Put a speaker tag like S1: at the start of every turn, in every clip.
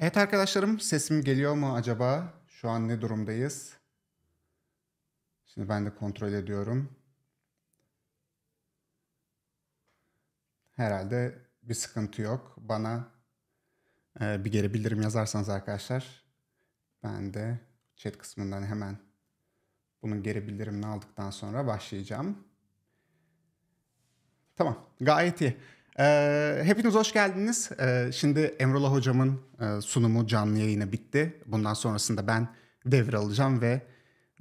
S1: Evet arkadaşlarım sesim geliyor mu acaba? Şu an ne durumdayız? Şimdi ben de kontrol ediyorum. Herhalde bir sıkıntı yok. Bana e, bir geri bildirim yazarsanız arkadaşlar ben de chat kısmından hemen bunun geri bildirimini aldıktan sonra başlayacağım. Tamam gayet iyi. Ee, hepiniz hoş geldiniz. Ee, şimdi Emrullah Hocam'ın e, sunumu canlı yayını bitti. Bundan sonrasında ben devralacağım ve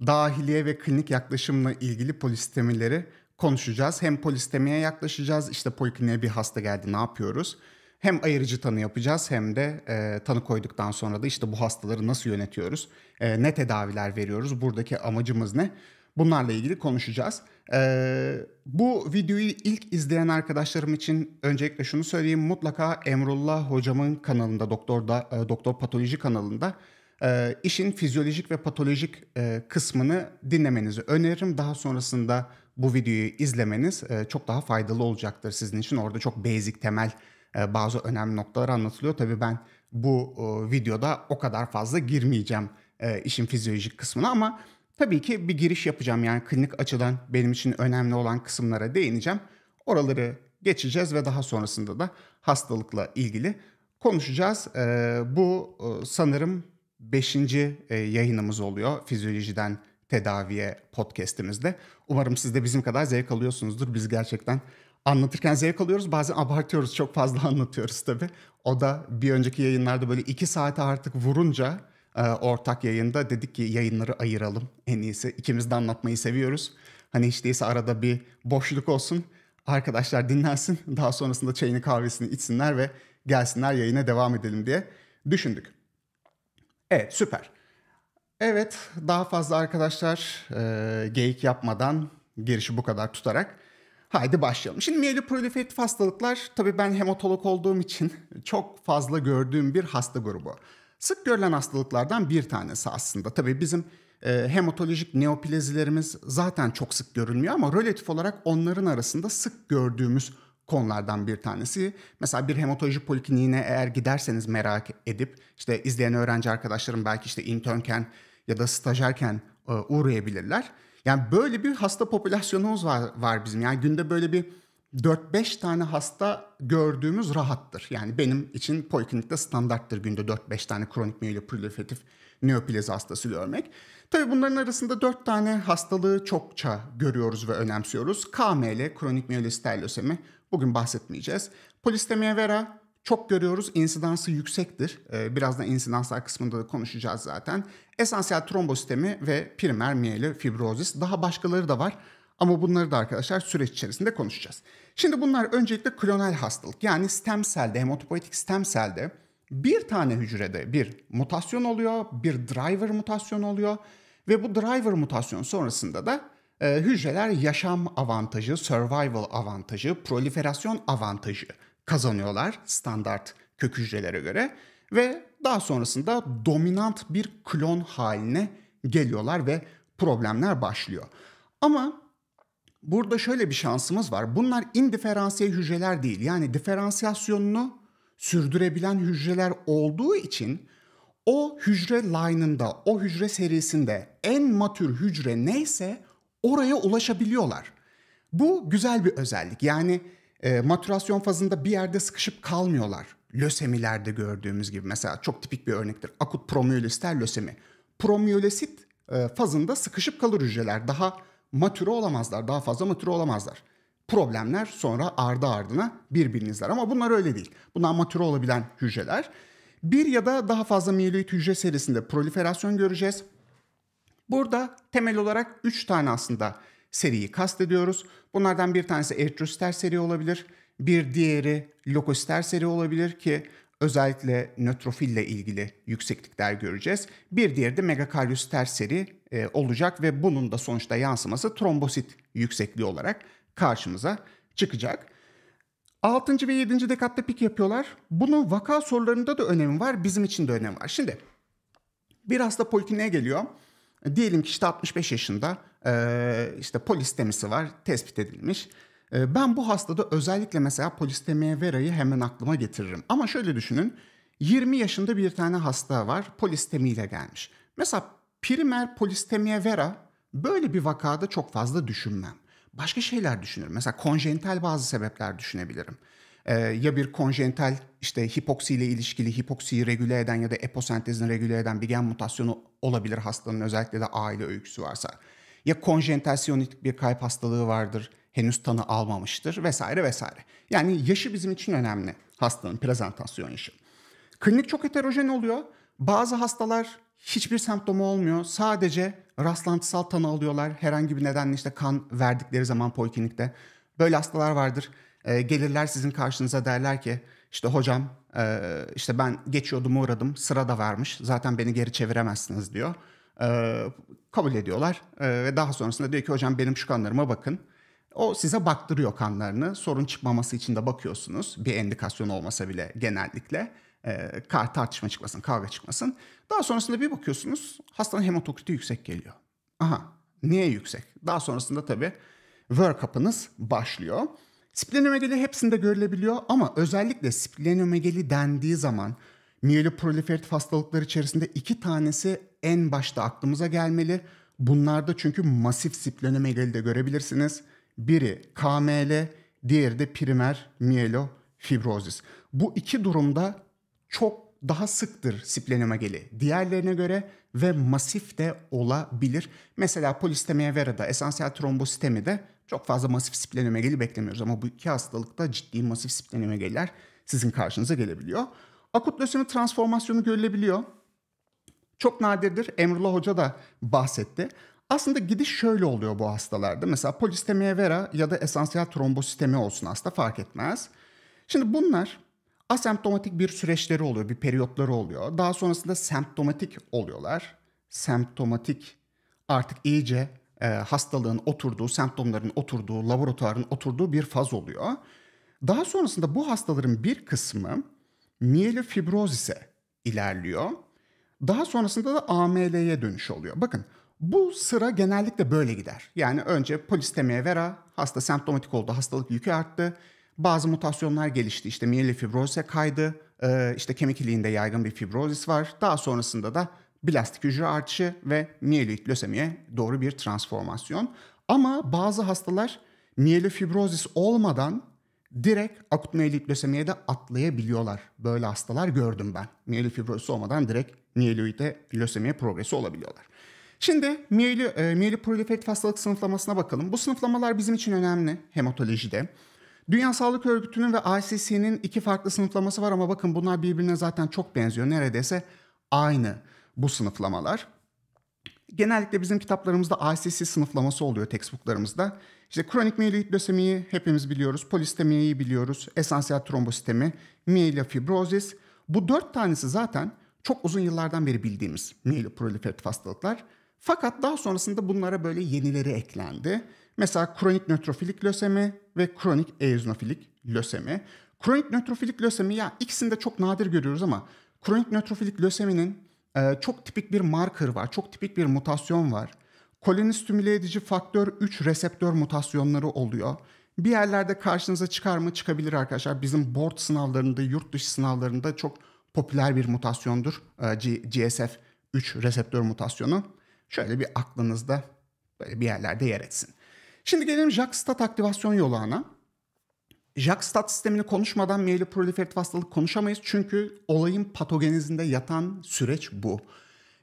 S1: dahiliye ve klinik yaklaşımla ilgili polistemileri konuşacağız. Hem polistemiye yaklaşacağız, işte polikliniğe bir hasta geldi ne yapıyoruz? Hem ayırıcı tanı yapacağız hem de e, tanı koyduktan sonra da işte bu hastaları nasıl yönetiyoruz? E, ne tedaviler veriyoruz? Buradaki amacımız ne? Bunlarla ilgili konuşacağız. Ee, bu videoyu ilk izleyen arkadaşlarım için öncelikle şunu söyleyeyim. Mutlaka Emrullah hocamın kanalında, doktorda, e, doktor patoloji kanalında e, işin fizyolojik ve patolojik e, kısmını dinlemenizi öneririm. Daha sonrasında bu videoyu izlemeniz e, çok daha faydalı olacaktır sizin için. Orada çok basic, temel e, bazı önemli noktalar anlatılıyor. Tabii ben bu e, videoda o kadar fazla girmeyeceğim e, işin fizyolojik kısmına ama... Tabii ki bir giriş yapacağım yani klinik açıdan benim için önemli olan kısımlara değineceğim. Oraları geçeceğiz ve daha sonrasında da hastalıkla ilgili konuşacağız. Ee, bu e, sanırım 5. E, yayınımız oluyor fizyolojiden tedaviye podcast'imizde. Umarım siz de bizim kadar zevk alıyorsunuzdur. Biz gerçekten anlatırken zevk alıyoruz. Bazen abartıyoruz, çok fazla anlatıyoruz tabii. O da bir önceki yayınlarda böyle 2 saate artık vurunca ee, ortak yayında dedik ki yayınları ayıralım en iyisi. İkimiz de anlatmayı seviyoruz. Hani hiç değilse arada bir boşluk olsun. Arkadaşlar dinlensin. Daha sonrasında çayını kahvesini içsinler ve gelsinler yayına devam edelim diye düşündük. Evet süper. Evet daha fazla arkadaşlar e, geyik yapmadan girişi bu kadar tutarak haydi başlayalım. Şimdi miyeloprodüfektif hastalıklar tabii ben hematolog olduğum için çok fazla gördüğüm bir hasta grubu. Sık görülen hastalıklardan bir tanesi aslında. Tabii bizim e, hematolojik neoplazilerimiz zaten çok sık görülmüyor ama relatif olarak onların arasında sık gördüğümüz konulardan bir tanesi. Mesela bir hematoloji polikliniğine eğer giderseniz merak edip işte izleyen öğrenci arkadaşlarım belki işte internken ya da stajyerken e, uğrayabilirler. Yani böyle bir hasta popülasyonumuz var, var bizim. Yani günde böyle bir 4-5 tane hasta gördüğümüz rahattır. Yani benim için poliklinikte standarttır günde 4-5 tane kronik miyelopülüfetif neoplezi hastası görmek. Tabii bunların arasında 4 tane hastalığı çokça görüyoruz ve önemsiyoruz. KML, kronik miyelostel bugün bahsetmeyeceğiz. Polistemiye vera çok görüyoruz. İnsidansı yüksektir. Ee, birazdan insidanslar kısmında da konuşacağız zaten. Esansiyel trombositemi ve primer miyeli fibrozis. Daha başkaları da var ama bunları da arkadaşlar süreç içerisinde konuşacağız. Şimdi bunlar öncelikle klonal hastalık yani stem cell'de, hematopoietik stem cell'de bir tane hücrede bir mutasyon oluyor, bir driver mutasyon oluyor ve bu driver mutasyon sonrasında da e, hücreler yaşam avantajı, survival avantajı, proliferasyon avantajı kazanıyorlar standart kök hücrelere göre ve daha sonrasında dominant bir klon haline geliyorlar ve problemler başlıyor. Ama burada şöyle bir şansımız var. Bunlar indiferansiye hücreler değil. Yani diferansiyasyonunu sürdürebilen hücreler olduğu için o hücre line'ında, o hücre serisinde en matür hücre neyse oraya ulaşabiliyorlar. Bu güzel bir özellik. Yani e, matürasyon fazında bir yerde sıkışıp kalmıyorlar. Lösemilerde gördüğümüz gibi mesela çok tipik bir örnektir. Akut promiyolister lösemi. Promiyolisit e, fazında sıkışıp kalır hücreler. Daha matüre olamazlar. Daha fazla matüre olamazlar. Problemler sonra ardı ardına birbirinizler ama bunlar öyle değil. Bunlar matüre olabilen hücreler. Bir ya da daha fazla miyeloid hücre serisinde proliferasyon göreceğiz. Burada temel olarak 3 tane aslında seriyi kastediyoruz. Bunlardan bir tanesi eritrositer seri olabilir. Bir diğeri lokositer seri olabilir ki Özellikle nötrofille ilgili yükseklikler göreceğiz. Bir diğeri de megakaryos terseri e, olacak ve bunun da sonuçta yansıması trombosit yüksekliği olarak karşımıza çıkacak. 6. ve 7. dekatta pik yapıyorlar. Bunun vaka sorularında da önemi var, bizim için de önemi var. Şimdi bir hasta polikliniğe geliyor. Diyelim ki işte 65 yaşında e, işte polistemisi var, tespit edilmiş. Ee, ben bu hastada özellikle mesela polistemiye vera'yı hemen aklıma getiririm. Ama şöyle düşünün. 20 yaşında bir tane hasta var polistemiyle gelmiş. Mesela primer polistemiye vera böyle bir vakada çok fazla düşünmem. Başka şeyler düşünürüm. Mesela konjenital bazı sebepler düşünebilirim. Ee, ya bir konjenital işte hipoksi ile ilişkili hipoksiyi regüle eden ya da eposentezini regüle eden bir gen mutasyonu olabilir hastanın özellikle de aile öyküsü varsa. Ya konjenital siyonitik bir kalp hastalığı vardır henüz tanı almamıştır vesaire vesaire. Yani yaşı bizim için önemli hastanın prezentasyon yaşı. Klinik çok heterojen oluyor. Bazı hastalar hiçbir semptomu olmuyor. Sadece rastlantısal tanı alıyorlar. Herhangi bir nedenle işte kan verdikleri zaman poliklinikte. Böyle hastalar vardır. E, gelirler sizin karşınıza derler ki işte hocam e, işte ben geçiyordum uğradım sıra da varmış. Zaten beni geri çeviremezsiniz diyor. E, kabul ediyorlar e, ve daha sonrasında diyor ki hocam benim şu kanlarıma bakın o size baktırıyor kanlarını. Sorun çıkmaması için de bakıyorsunuz. Bir endikasyon olmasa bile genellikle e, kar tartışma çıkmasın, kavga çıkmasın. Daha sonrasında bir bakıyorsunuz hastanın hematokriti yüksek geliyor. Aha niye yüksek? Daha sonrasında tabii workup'ınız başlıyor. Splenomegali hepsinde görülebiliyor ama özellikle splenomegali dendiği zaman proliferatif hastalıklar içerisinde iki tanesi en başta aklımıza gelmeli. Bunlarda çünkü masif splenomegali de görebilirsiniz. Biri KML, diğeri de primer mielofibrozis. Bu iki durumda çok daha sıktır splenomegali diğerlerine göre ve masif de olabilir. Mesela polistemia vera'da, esansiyel trombositemi de çok fazla masif splenomegali beklemiyoruz ama bu iki hastalıkta ciddi masif splenomegaliler sizin karşınıza gelebiliyor. Akut lösemi transformasyonu görülebiliyor. Çok nadirdir. Emrullah Hoca da bahsetti. Aslında gidiş şöyle oluyor bu hastalarda. Mesela polistemiye vera ya da esansiyel trombositemi olsun hasta fark etmez. Şimdi bunlar asemptomatik bir süreçleri oluyor, bir periyotları oluyor. Daha sonrasında semptomatik oluyorlar. Semptomatik artık iyice e, hastalığın oturduğu, semptomların oturduğu, laboratuvarın oturduğu bir faz oluyor. Daha sonrasında bu hastaların bir kısmı miyelofibrozise ilerliyor. Daha sonrasında da AML'ye dönüş oluyor. Bakın bu sıra genellikle böyle gider. Yani önce polistemiye vera, hasta semptomatik oldu, hastalık yükü arttı. Bazı mutasyonlar gelişti. işte miyeli fibroze kaydı, e, işte kemik iliğinde yaygın bir fibrozis var. Daha sonrasında da blastik hücre artışı ve mieloid lösemiye doğru bir transformasyon. Ama bazı hastalar miyelofibrozis olmadan direkt akut mieloid lösemiye de atlayabiliyorlar. Böyle hastalar gördüm ben. Miyelofibrozis olmadan direkt mieloid lösemiye progresi olabiliyorlar. Şimdi miyeli, e, miyeli proliferit hastalık sınıflamasına bakalım. Bu sınıflamalar bizim için önemli hematolojide. Dünya Sağlık Örgütü'nün ve ICC'nin iki farklı sınıflaması var ama bakın bunlar birbirine zaten çok benziyor. Neredeyse aynı bu sınıflamalar. Genellikle bizim kitaplarımızda ICC sınıflaması oluyor textbooklarımızda. İşte kronik miyelit lösemiyi hepimiz biliyoruz, polistemiyeyi biliyoruz, esansiyel trombositemi, fibrozis. Bu dört tanesi zaten çok uzun yıllardan beri bildiğimiz miyeli proliferatif hastalıklar. Fakat daha sonrasında bunlara böyle yenileri eklendi. Mesela kronik nötrofilik lösemi ve kronik eozinofilik lösemi. Kronik nötrofilik lösemi ya ikisini de çok nadir görüyoruz ama kronik nötrofilik löseminin e, çok tipik bir marker var, çok tipik bir mutasyon var. Koloni edici faktör 3 reseptör mutasyonları oluyor. Bir yerlerde karşınıza çıkar mı çıkabilir arkadaşlar. Bizim board sınavlarında, yurt dışı sınavlarında çok popüler bir mutasyondur. E, G- GSF 3 reseptör mutasyonu şöyle bir aklınızda böyle bir yerlerde yer etsin. Şimdi gelelim Jakstat aktivasyon yolağına. Jakstat sistemini konuşmadan miyeli proliferatif hastalık konuşamayız çünkü olayın patogenizinde yatan süreç bu.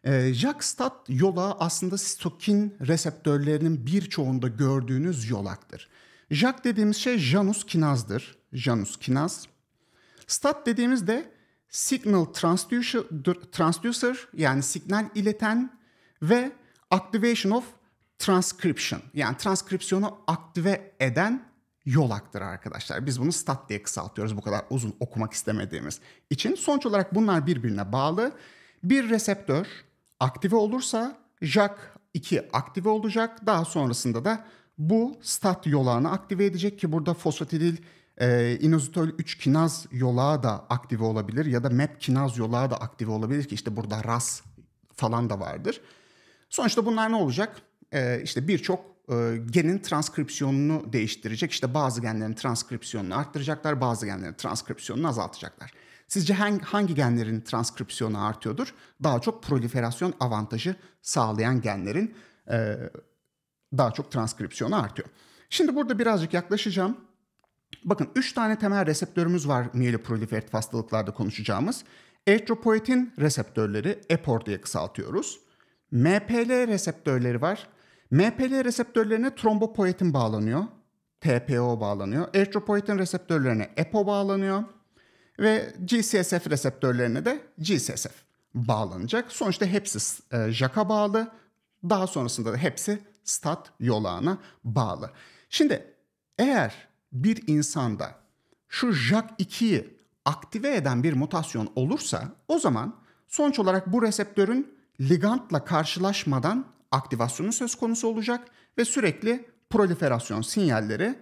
S1: E, ee, Jakstat yola aslında sitokin reseptörlerinin birçoğunda gördüğünüz yolaktır. Jak dediğimiz şey janus kinazdır. Janus kinaz. Stat dediğimiz de signal transducer, transducer yani signal ileten ve activation of transcription yani transkripsiyonu aktive eden yol aktır arkadaşlar. Biz bunu stat diye kısaltıyoruz bu kadar uzun okumak istemediğimiz için. Sonuç olarak bunlar birbirine bağlı. Bir reseptör aktive olursa JAK2 aktive olacak. Daha sonrasında da bu stat yolağını aktive edecek ki burada fosfatidil e, inozitol 3 kinaz yolağı da aktive olabilir ya da MEP kinaz yolağı da aktive olabilir ki işte burada RAS falan da vardır. Sonuçta bunlar ne olacak? Ee, işte birçok e, genin transkripsiyonunu değiştirecek. İşte bazı genlerin transkripsiyonunu arttıracaklar, bazı genlerin transkripsiyonunu azaltacaklar. Sizce hangi, hangi genlerin transkripsiyonu artıyordur? Daha çok proliferasyon avantajı sağlayan genlerin e, daha çok transkripsiyonu artıyor. Şimdi burada birazcık yaklaşacağım. Bakın 3 tane temel reseptörümüz var miyeloproliferatif hastalıklarda konuşacağımız. Eritropoietin reseptörleri EPOR diye kısaltıyoruz. MPL reseptörleri var. MPL reseptörlerine trombopoietin bağlanıyor. TPO bağlanıyor. Erythropoietin reseptörlerine EPO bağlanıyor. Ve GCSF reseptörlerine de GCSF bağlanacak. Sonuçta hepsi e, JAK'a bağlı. Daha sonrasında da hepsi STAT yolağına bağlı. Şimdi eğer bir insanda şu JAK2'yi aktive eden bir mutasyon olursa o zaman sonuç olarak bu reseptörün Ligandla karşılaşmadan aktivasyonu söz konusu olacak ve sürekli proliferasyon sinyalleri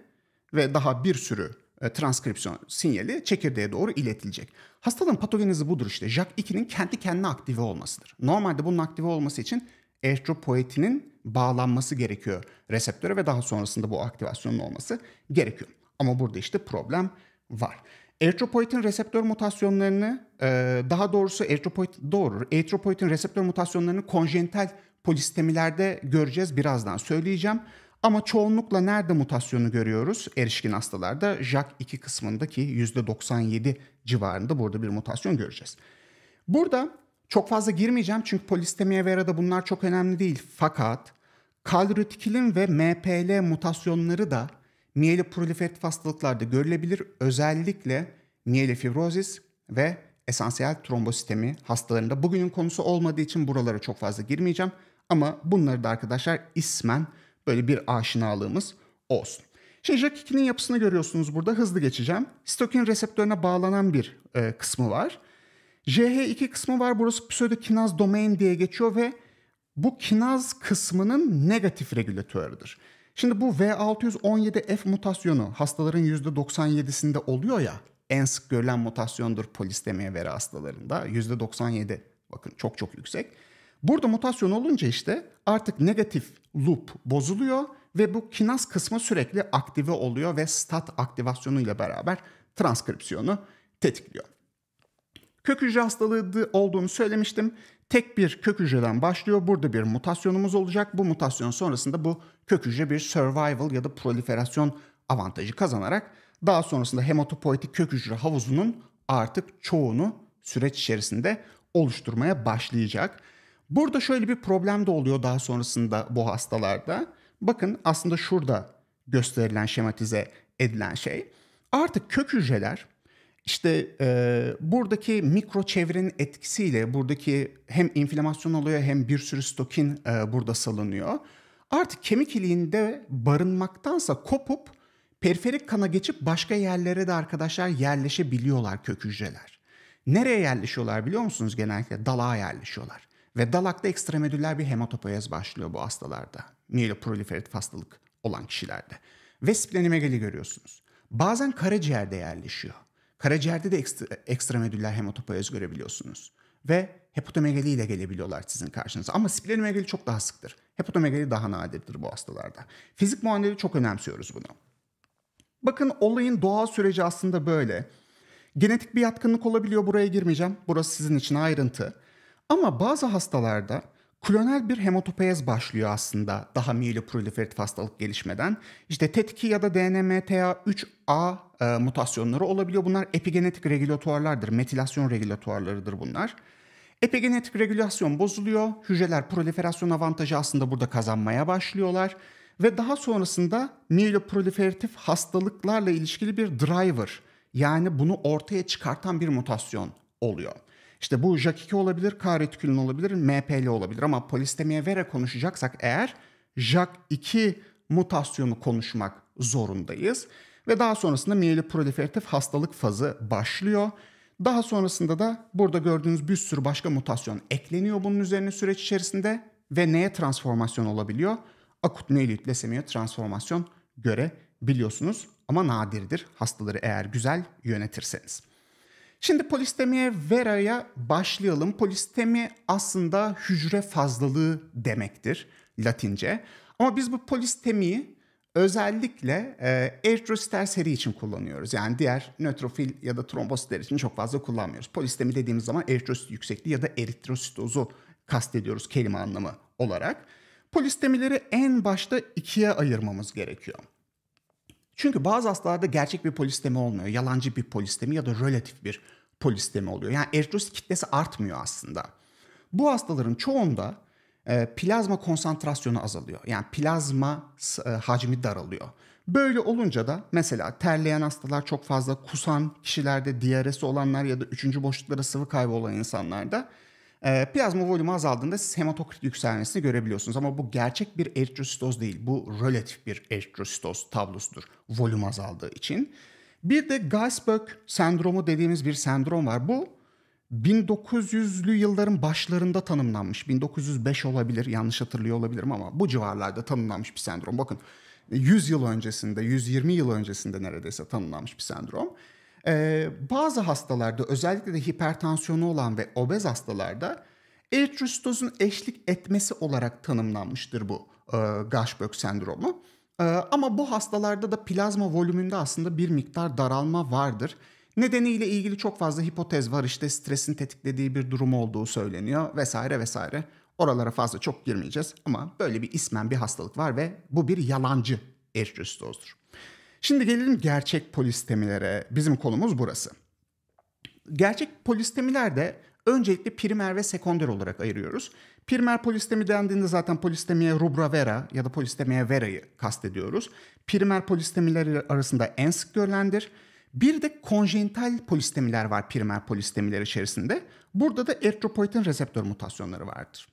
S1: ve daha bir sürü e, transkripsiyon sinyali çekirdeğe doğru iletilecek. Hastalığın patogenizi budur işte. JAK2'nin kendi kendine aktive olmasıdır. Normalde bunun aktive olması için eritropoetinin bağlanması gerekiyor reseptöre ve daha sonrasında bu aktivasyonun olması gerekiyor. Ama burada işte problem var. Eritropoietin reseptör mutasyonlarını e, daha doğrusu eritropoietin doğru eritropoietin reseptör mutasyonlarını konjenital polistemilerde göreceğiz birazdan söyleyeceğim. Ama çoğunlukla nerede mutasyonu görüyoruz? Erişkin hastalarda JAK2 kısmındaki %97 civarında burada bir mutasyon göreceğiz. Burada çok fazla girmeyeceğim çünkü polistemiye verada bunlar çok önemli değil. Fakat kalrötikilin ve MPL mutasyonları da miyeliproliferatif hastalıklarda görülebilir. Özellikle miyelifibrozis ve esansiyel trombositemi hastalarında. Bugünün konusu olmadığı için buralara çok fazla girmeyeceğim. Ama bunları da arkadaşlar ismen böyle bir aşinalığımız olsun. Şimdi JAK2'nin yapısını görüyorsunuz burada. Hızlı geçeceğim. Stokin reseptörüne bağlanan bir e, kısmı var. JH2 kısmı var. Burası pseudokinaz domain diye geçiyor ve bu kinaz kısmının negatif regülatörüdür. Şimdi bu V617F mutasyonu hastaların %97'sinde oluyor ya en sık görülen mutasyondur polistemia veri hastalarında %97 bakın çok çok yüksek. Burada mutasyon olunca işte artık negatif loop bozuluyor ve bu kinaz kısmı sürekli aktive oluyor ve stat aktivasyonu ile beraber transkripsiyonu tetikliyor. Kök hücre hastalığı olduğunu söylemiştim. Tek bir kök hücreden başlıyor. Burada bir mutasyonumuz olacak. Bu mutasyon sonrasında bu kök hücre bir survival ya da proliferasyon avantajı kazanarak daha sonrasında hematopoetik kök hücre havuzunun artık çoğunu süreç içerisinde oluşturmaya başlayacak. Burada şöyle bir problem de oluyor daha sonrasında bu hastalarda. Bakın aslında şurada gösterilen şematize edilen şey. Artık kök hücreler işte e, buradaki mikro çevrenin etkisiyle buradaki hem inflamasyon oluyor hem bir sürü stokin e, burada salınıyor. Artık kemik iliğinde barınmaktansa kopup periferik kana geçip başka yerlere de arkadaşlar yerleşebiliyorlar kök hücreler. Nereye yerleşiyorlar biliyor musunuz genellikle? Dalağa yerleşiyorlar. Ve dalakta ekstremedüler bir hematopoyez başlıyor bu hastalarda. Mieloproliferatif hastalık olan kişilerde. Ve splenomegali görüyorsunuz. Bazen karaciğerde yerleşiyor. Karaciğerde de ekstra, medüller hematopoyaz görebiliyorsunuz. Ve hepatomegali ile gelebiliyorlar sizin karşınıza. Ama splenomegali çok daha sıktır. hepatomegali daha nadirdir bu hastalarda. Fizik muayeneleri çok önemsiyoruz bunu. Bakın olayın doğal süreci aslında böyle. Genetik bir yatkınlık olabiliyor buraya girmeyeceğim. Burası sizin için ayrıntı. Ama bazı hastalarda Klonal bir hemotopez başlıyor aslında daha miyoproliferatif hastalık gelişmeden. İşte TET2 ya da DNMTA3A e, mutasyonları olabiliyor. Bunlar epigenetik regülatörlerdir, metilasyon regülatörleridir bunlar. Epigenetik regülasyon bozuluyor. Hücreler proliferasyon avantajı aslında burada kazanmaya başlıyorlar. Ve daha sonrasında miyoproliferatif hastalıklarla ilişkili bir driver yani bunu ortaya çıkartan bir mutasyon oluyor. İşte bu JAK2 olabilir, K retikülün olabilir, MPL olabilir ama polistemiye vere konuşacaksak eğer JAK2 mutasyonu konuşmak zorundayız. Ve daha sonrasında proliferatif hastalık fazı başlıyor. Daha sonrasında da burada gördüğünüz bir sürü başka mutasyon ekleniyor bunun üzerine süreç içerisinde ve neye transformasyon olabiliyor? Akut miyelit lesemiye transformasyon görebiliyorsunuz ama nadirdir hastaları eğer güzel yönetirseniz. Şimdi polistemiye vera'ya başlayalım. Polistemi aslında hücre fazlalığı demektir Latince. Ama biz bu polistemiyi özellikle e, eritrositler seri için kullanıyoruz. Yani diğer nötrofil ya da trombositler için çok fazla kullanmıyoruz. Polistemi dediğimiz zaman eritrosit yüksekliği ya da eritrositozu kastediyoruz kelime anlamı olarak. Polistemileri en başta ikiye ayırmamız gerekiyor. Çünkü bazı hastalarda gerçek bir polistemi olmuyor. Yalancı bir polistemi ya da relatif bir polistemi oluyor. Yani eritrosit kitlesi artmıyor aslında. Bu hastaların çoğunda e, plazma konsantrasyonu azalıyor. Yani plazma e, hacmi daralıyor. Böyle olunca da mesela terleyen hastalar çok fazla kusan kişilerde, diyaresi olanlar ya da üçüncü boşluklara sıvı kaybı olan insanlarda ee, plazma volümü azaldığında siz hematokrit yükselmesini görebiliyorsunuz. Ama bu gerçek bir eritrositoz değil. Bu relatif bir eritrositoz tablosudur volüm azaldığı için. Bir de Geisberg sendromu dediğimiz bir sendrom var. Bu 1900'lü yılların başlarında tanımlanmış. 1905 olabilir, yanlış hatırlıyor olabilirim ama bu civarlarda tanımlanmış bir sendrom. Bakın 100 yıl öncesinde, 120 yıl öncesinde neredeyse tanımlanmış bir sendrom. Ee, bazı hastalarda özellikle de hipertansiyonu olan ve obez hastalarda eritrositozun eşlik etmesi olarak tanımlanmıştır bu e, Gashbök sendromu. E, ama bu hastalarda da plazma volümünde aslında bir miktar daralma vardır. Nedeniyle ilgili çok fazla hipotez var işte stresin tetiklediği bir durum olduğu söyleniyor vesaire vesaire. Oralara fazla çok girmeyeceğiz ama böyle bir ismen bir hastalık var ve bu bir yalancı eritrositozdur. Şimdi gelelim gerçek polistemilere. Bizim kolumuz burası. Gerçek polistemilerde de öncelikle primer ve sekonder olarak ayırıyoruz. Primer polistemi dendiğinde zaten polistemiye rubra vera ya da polistemiye vera'yı kastediyoruz. Primer polistemiler arasında en sık görülendir. Bir de konjenital polistemiler var primer polistemiler içerisinde. Burada da eritropoietin reseptör mutasyonları vardır.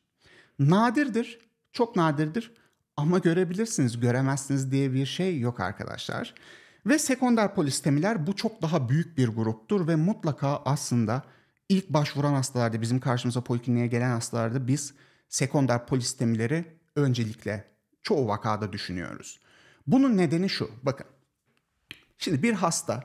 S1: Nadirdir, çok nadirdir ama görebilirsiniz, göremezsiniz diye bir şey yok arkadaşlar. Ve sekonder polistemiler bu çok daha büyük bir gruptur ve mutlaka aslında ilk başvuran hastalarda bizim karşımıza polikliniğe gelen hastalarda biz sekonder polistemileri öncelikle çoğu vakada düşünüyoruz. Bunun nedeni şu bakın. Şimdi bir hasta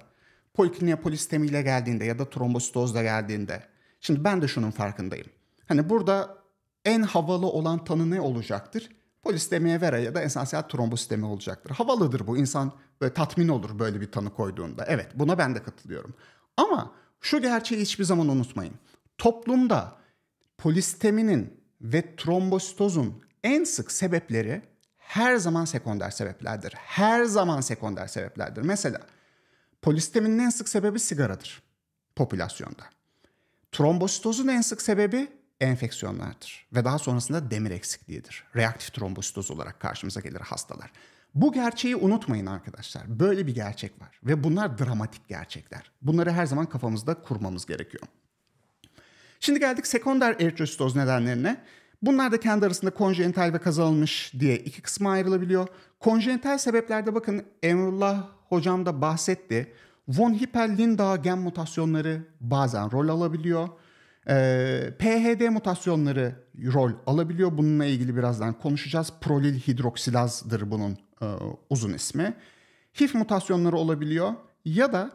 S1: polikliniğe polistemiyle geldiğinde ya da trombositozla geldiğinde şimdi ben de şunun farkındayım. Hani burada en havalı olan tanı ne olacaktır? polistemiye vera ya da esansiyel trombositemi olacaktır. Havalıdır bu. İnsan böyle tatmin olur böyle bir tanı koyduğunda. Evet buna ben de katılıyorum. Ama şu gerçeği hiçbir zaman unutmayın. Toplumda polisteminin ve trombositozun en sık sebepleri her zaman sekonder sebeplerdir. Her zaman sekonder sebeplerdir. Mesela polisteminin en sık sebebi sigaradır popülasyonda. Trombositozun en sık sebebi enfeksiyonlardır ve daha sonrasında demir eksikliğidir. Reaktif trombositoz olarak karşımıza gelir hastalar. Bu gerçeği unutmayın arkadaşlar. Böyle bir gerçek var ve bunlar dramatik gerçekler. Bunları her zaman kafamızda kurmamız gerekiyor. Şimdi geldik sekonder eritrositoz nedenlerine. Bunlar da kendi arasında konjenital ve kazanılmış diye iki kısma ayrılabiliyor. Konjenital sebeplerde bakın Emrullah hocam da bahsetti. Von Hippel-Lindau gen mutasyonları bazen rol alabiliyor. Ee, PHD mutasyonları rol alabiliyor. Bununla ilgili birazdan konuşacağız. Prolil hidroksilazdır bunun e, uzun ismi. Hif mutasyonları olabiliyor ya da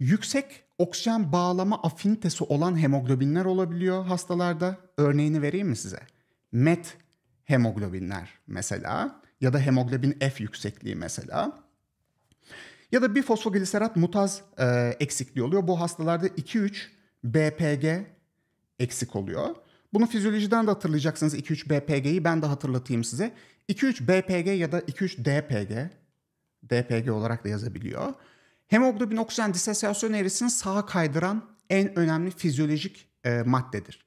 S1: yüksek oksijen bağlama afintesi olan hemoglobinler olabiliyor hastalarda. Örneğini vereyim mi size? MET hemoglobinler mesela ya da hemoglobin F yüksekliği mesela. Ya da bir fosfogliserat mutaz e, eksikliği oluyor. Bu hastalarda 2-3 BPG eksik oluyor. Bunu fizyolojiden de hatırlayacaksınız 2-3 BPG'yi ben de hatırlatayım size. 2-3 BPG ya da 2-3 DPG, DPG olarak da yazabiliyor. Hemoglobin oksijen disosyasyon eğrisini sağa kaydıran en önemli fizyolojik e, maddedir.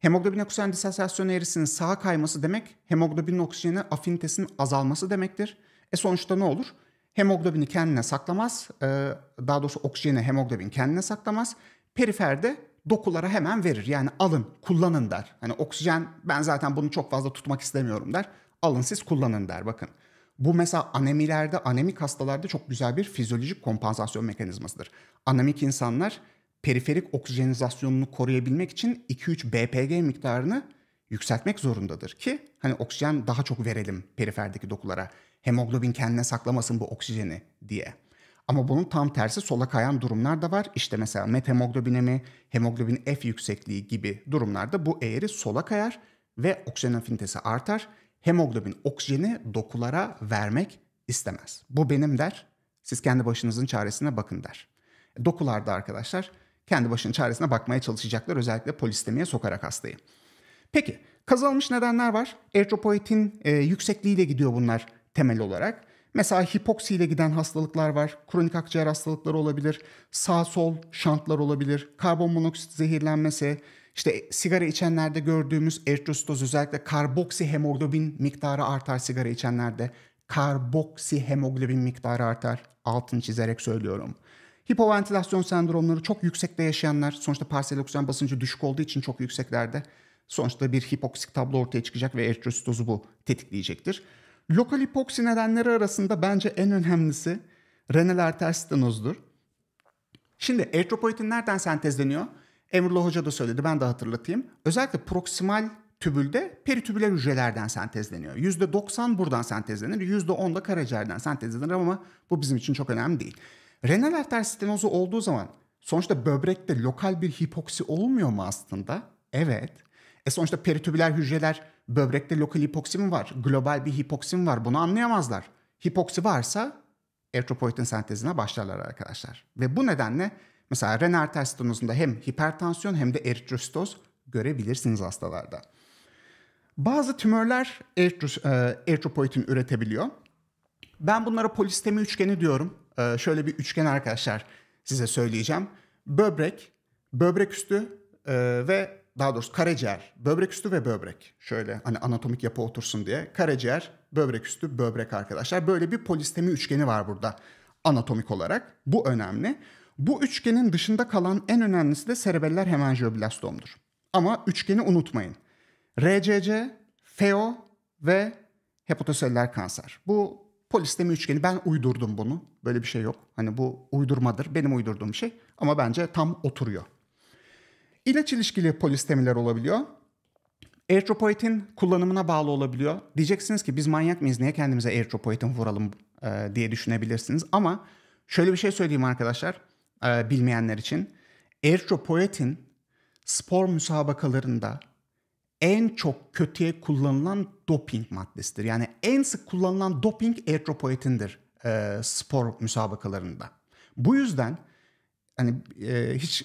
S1: Hemoglobin oksijen disosyasyon eğrisinin sağa kayması demek hemoglobin oksijeni afinitesinin azalması demektir. E sonuçta ne olur? Hemoglobini kendine saklamaz. E, daha doğrusu oksijeni hemoglobin kendine saklamaz. Periferde dokulara hemen verir. Yani alın, kullanın der. Hani oksijen ben zaten bunu çok fazla tutmak istemiyorum der. Alın siz kullanın der bakın. Bu mesela anemilerde, anemik hastalarda çok güzel bir fizyolojik kompansasyon mekanizmasıdır. Anemik insanlar periferik oksijenizasyonunu koruyabilmek için 2-3 BPG miktarını yükseltmek zorundadır ki hani oksijen daha çok verelim periferdeki dokulara. Hemoglobin kendine saklamasın bu oksijeni diye. Ama bunun tam tersi sola kayan durumlar da var. İşte mesela methemoglobinemi, hemoglobin F yüksekliği gibi durumlarda bu eğri sola kayar ve oksijen afinitesi artar. Hemoglobin oksijeni dokulara vermek istemez. Bu benim der. Siz kendi başınızın çaresine bakın der. E, Dokularda arkadaşlar kendi başının çaresine bakmaya çalışacaklar özellikle polistemiye sokarak hastayı. Peki kazanılmış nedenler var. Eritropoietin e, yüksekliğiyle gidiyor bunlar temel olarak. Mesela hipoksiyle giden hastalıklar var. Kronik akciğer hastalıkları olabilir. Sağ sol şantlar olabilir. karbon monoksit zehirlenmesi, işte e, sigara içenlerde gördüğümüz eritrostoz özellikle karboksihemoglobin miktarı artar sigara içenlerde. Karboksihemoglobin miktarı artar. Altını çizerek söylüyorum. Hipoventilasyon sendromları çok yüksekte yaşayanlar sonuçta parsiyel oksijen basıncı düşük olduğu için çok yükseklerde. Sonuçta bir hipoksik tablo ortaya çıkacak ve eritrositozu bu tetikleyecektir. Lokal hipoksi nedenleri arasında bence en önemlisi renal arter stenozdur. Şimdi eritropoietin nereden sentezleniyor? Emrullah Hoca da söyledi ben de hatırlatayım. Özellikle proksimal tübülde peritübüler hücrelerden sentezleniyor. %90 buradan sentezlenir, %10 da karaciğerden sentezlenir ama bu bizim için çok önemli değil. Renal arter stenozu olduğu zaman sonuçta böbrekte lokal bir hipoksi olmuyor mu aslında? Evet. E sonuçta peritübüler hücreler böbrekte lokal hipoksim var, global bir hipoksim var bunu anlayamazlar. Hipoksi varsa eritropoietin sentezine başlarlar arkadaşlar. Ve bu nedenle mesela renal arter stenozunda hem hipertansiyon hem de eritrositoz görebilirsiniz hastalarda. Bazı tümörler eritros, e, eritropoietin üretebiliyor. Ben bunlara polistemi üçgeni diyorum. E, şöyle bir üçgen arkadaşlar size söyleyeceğim. Böbrek, böbrek üstü e, ve daha doğrusu karaciğer, böbrek üstü ve böbrek. Şöyle hani anatomik yapı otursun diye. Karaciğer, böbrek üstü, böbrek arkadaşlar. Böyle bir polistemi üçgeni var burada anatomik olarak. Bu önemli. Bu üçgenin dışında kalan en önemlisi de serebeller hemanjiyoblastomdur. Ama üçgeni unutmayın. RCC, FEO ve hepatoseller kanser. Bu polistemi üçgeni ben uydurdum bunu. Böyle bir şey yok. Hani bu uydurmadır. Benim uydurduğum şey ama bence tam oturuyor. İlaç ilişkili polistemiler olabiliyor. Eritropoietin kullanımına bağlı olabiliyor. Diyeceksiniz ki biz manyak mıyız niye kendimize eritropoietin vuralım e, diye düşünebilirsiniz. Ama şöyle bir şey söyleyeyim arkadaşlar e, bilmeyenler için. Eritropoietin spor müsabakalarında en çok kötüye kullanılan doping maddesidir. Yani en sık kullanılan doping eritropoietindir e, spor müsabakalarında. Bu yüzden hani e, hiç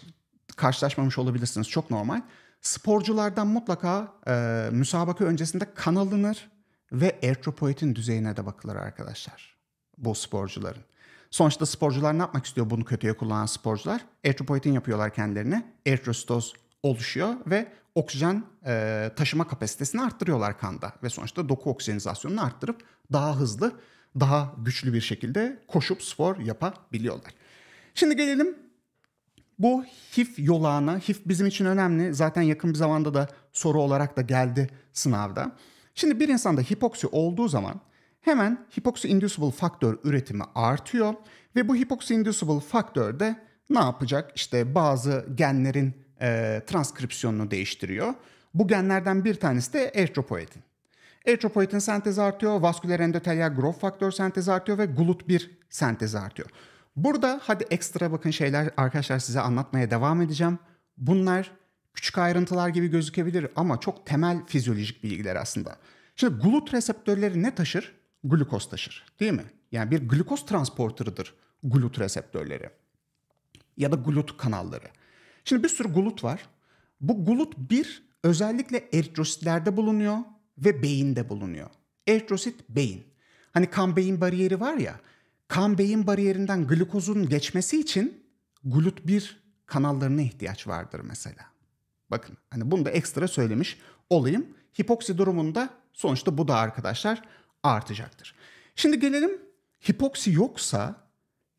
S1: karşılaşmamış olabilirsiniz. Çok normal. Sporculardan mutlaka e, müsabaka öncesinde kan alınır ve ertropoetin düzeyine de bakılır arkadaşlar. Bu sporcuların. Sonuçta sporcular ne yapmak istiyor bunu kötüye kullanan sporcular? Ertropoetin yapıyorlar kendilerine. Ertrostaz oluşuyor ve oksijen e, taşıma kapasitesini arttırıyorlar kanda. Ve sonuçta doku oksijenizasyonunu arttırıp daha hızlı, daha güçlü bir şekilde koşup spor yapabiliyorlar. Şimdi gelelim bu HIF yolağına, HIF bizim için önemli. Zaten yakın bir zamanda da soru olarak da geldi sınavda. Şimdi bir insanda hipoksi olduğu zaman hemen hipoksi inducible faktör üretimi artıyor ve bu hipoksi inducible faktör de ne yapacak? İşte bazı genlerin e, transkripsiyonunu değiştiriyor. Bu genlerden bir tanesi de eritropoietin. Eritropoietin sentezi artıyor, vasküler endotelyal growth faktör sentezi artıyor ve GLUT1 sentezi artıyor. Burada hadi ekstra bakın şeyler arkadaşlar size anlatmaya devam edeceğim. Bunlar küçük ayrıntılar gibi gözükebilir ama çok temel fizyolojik bilgiler aslında. Şimdi glut reseptörleri ne taşır? Glukoz taşır değil mi? Yani bir glukoz transporterıdır glut reseptörleri ya da glut kanalları. Şimdi bir sürü glut var. Bu glut bir özellikle eritrositlerde bulunuyor ve beyinde bulunuyor. Eritrosit beyin. Hani kan beyin bariyeri var ya Kan beyin bariyerinden glukozun geçmesi için glut 1 kanallarına ihtiyaç vardır mesela. Bakın hani bunu da ekstra söylemiş olayım. Hipoksi durumunda sonuçta bu da arkadaşlar artacaktır. Şimdi gelelim hipoksi yoksa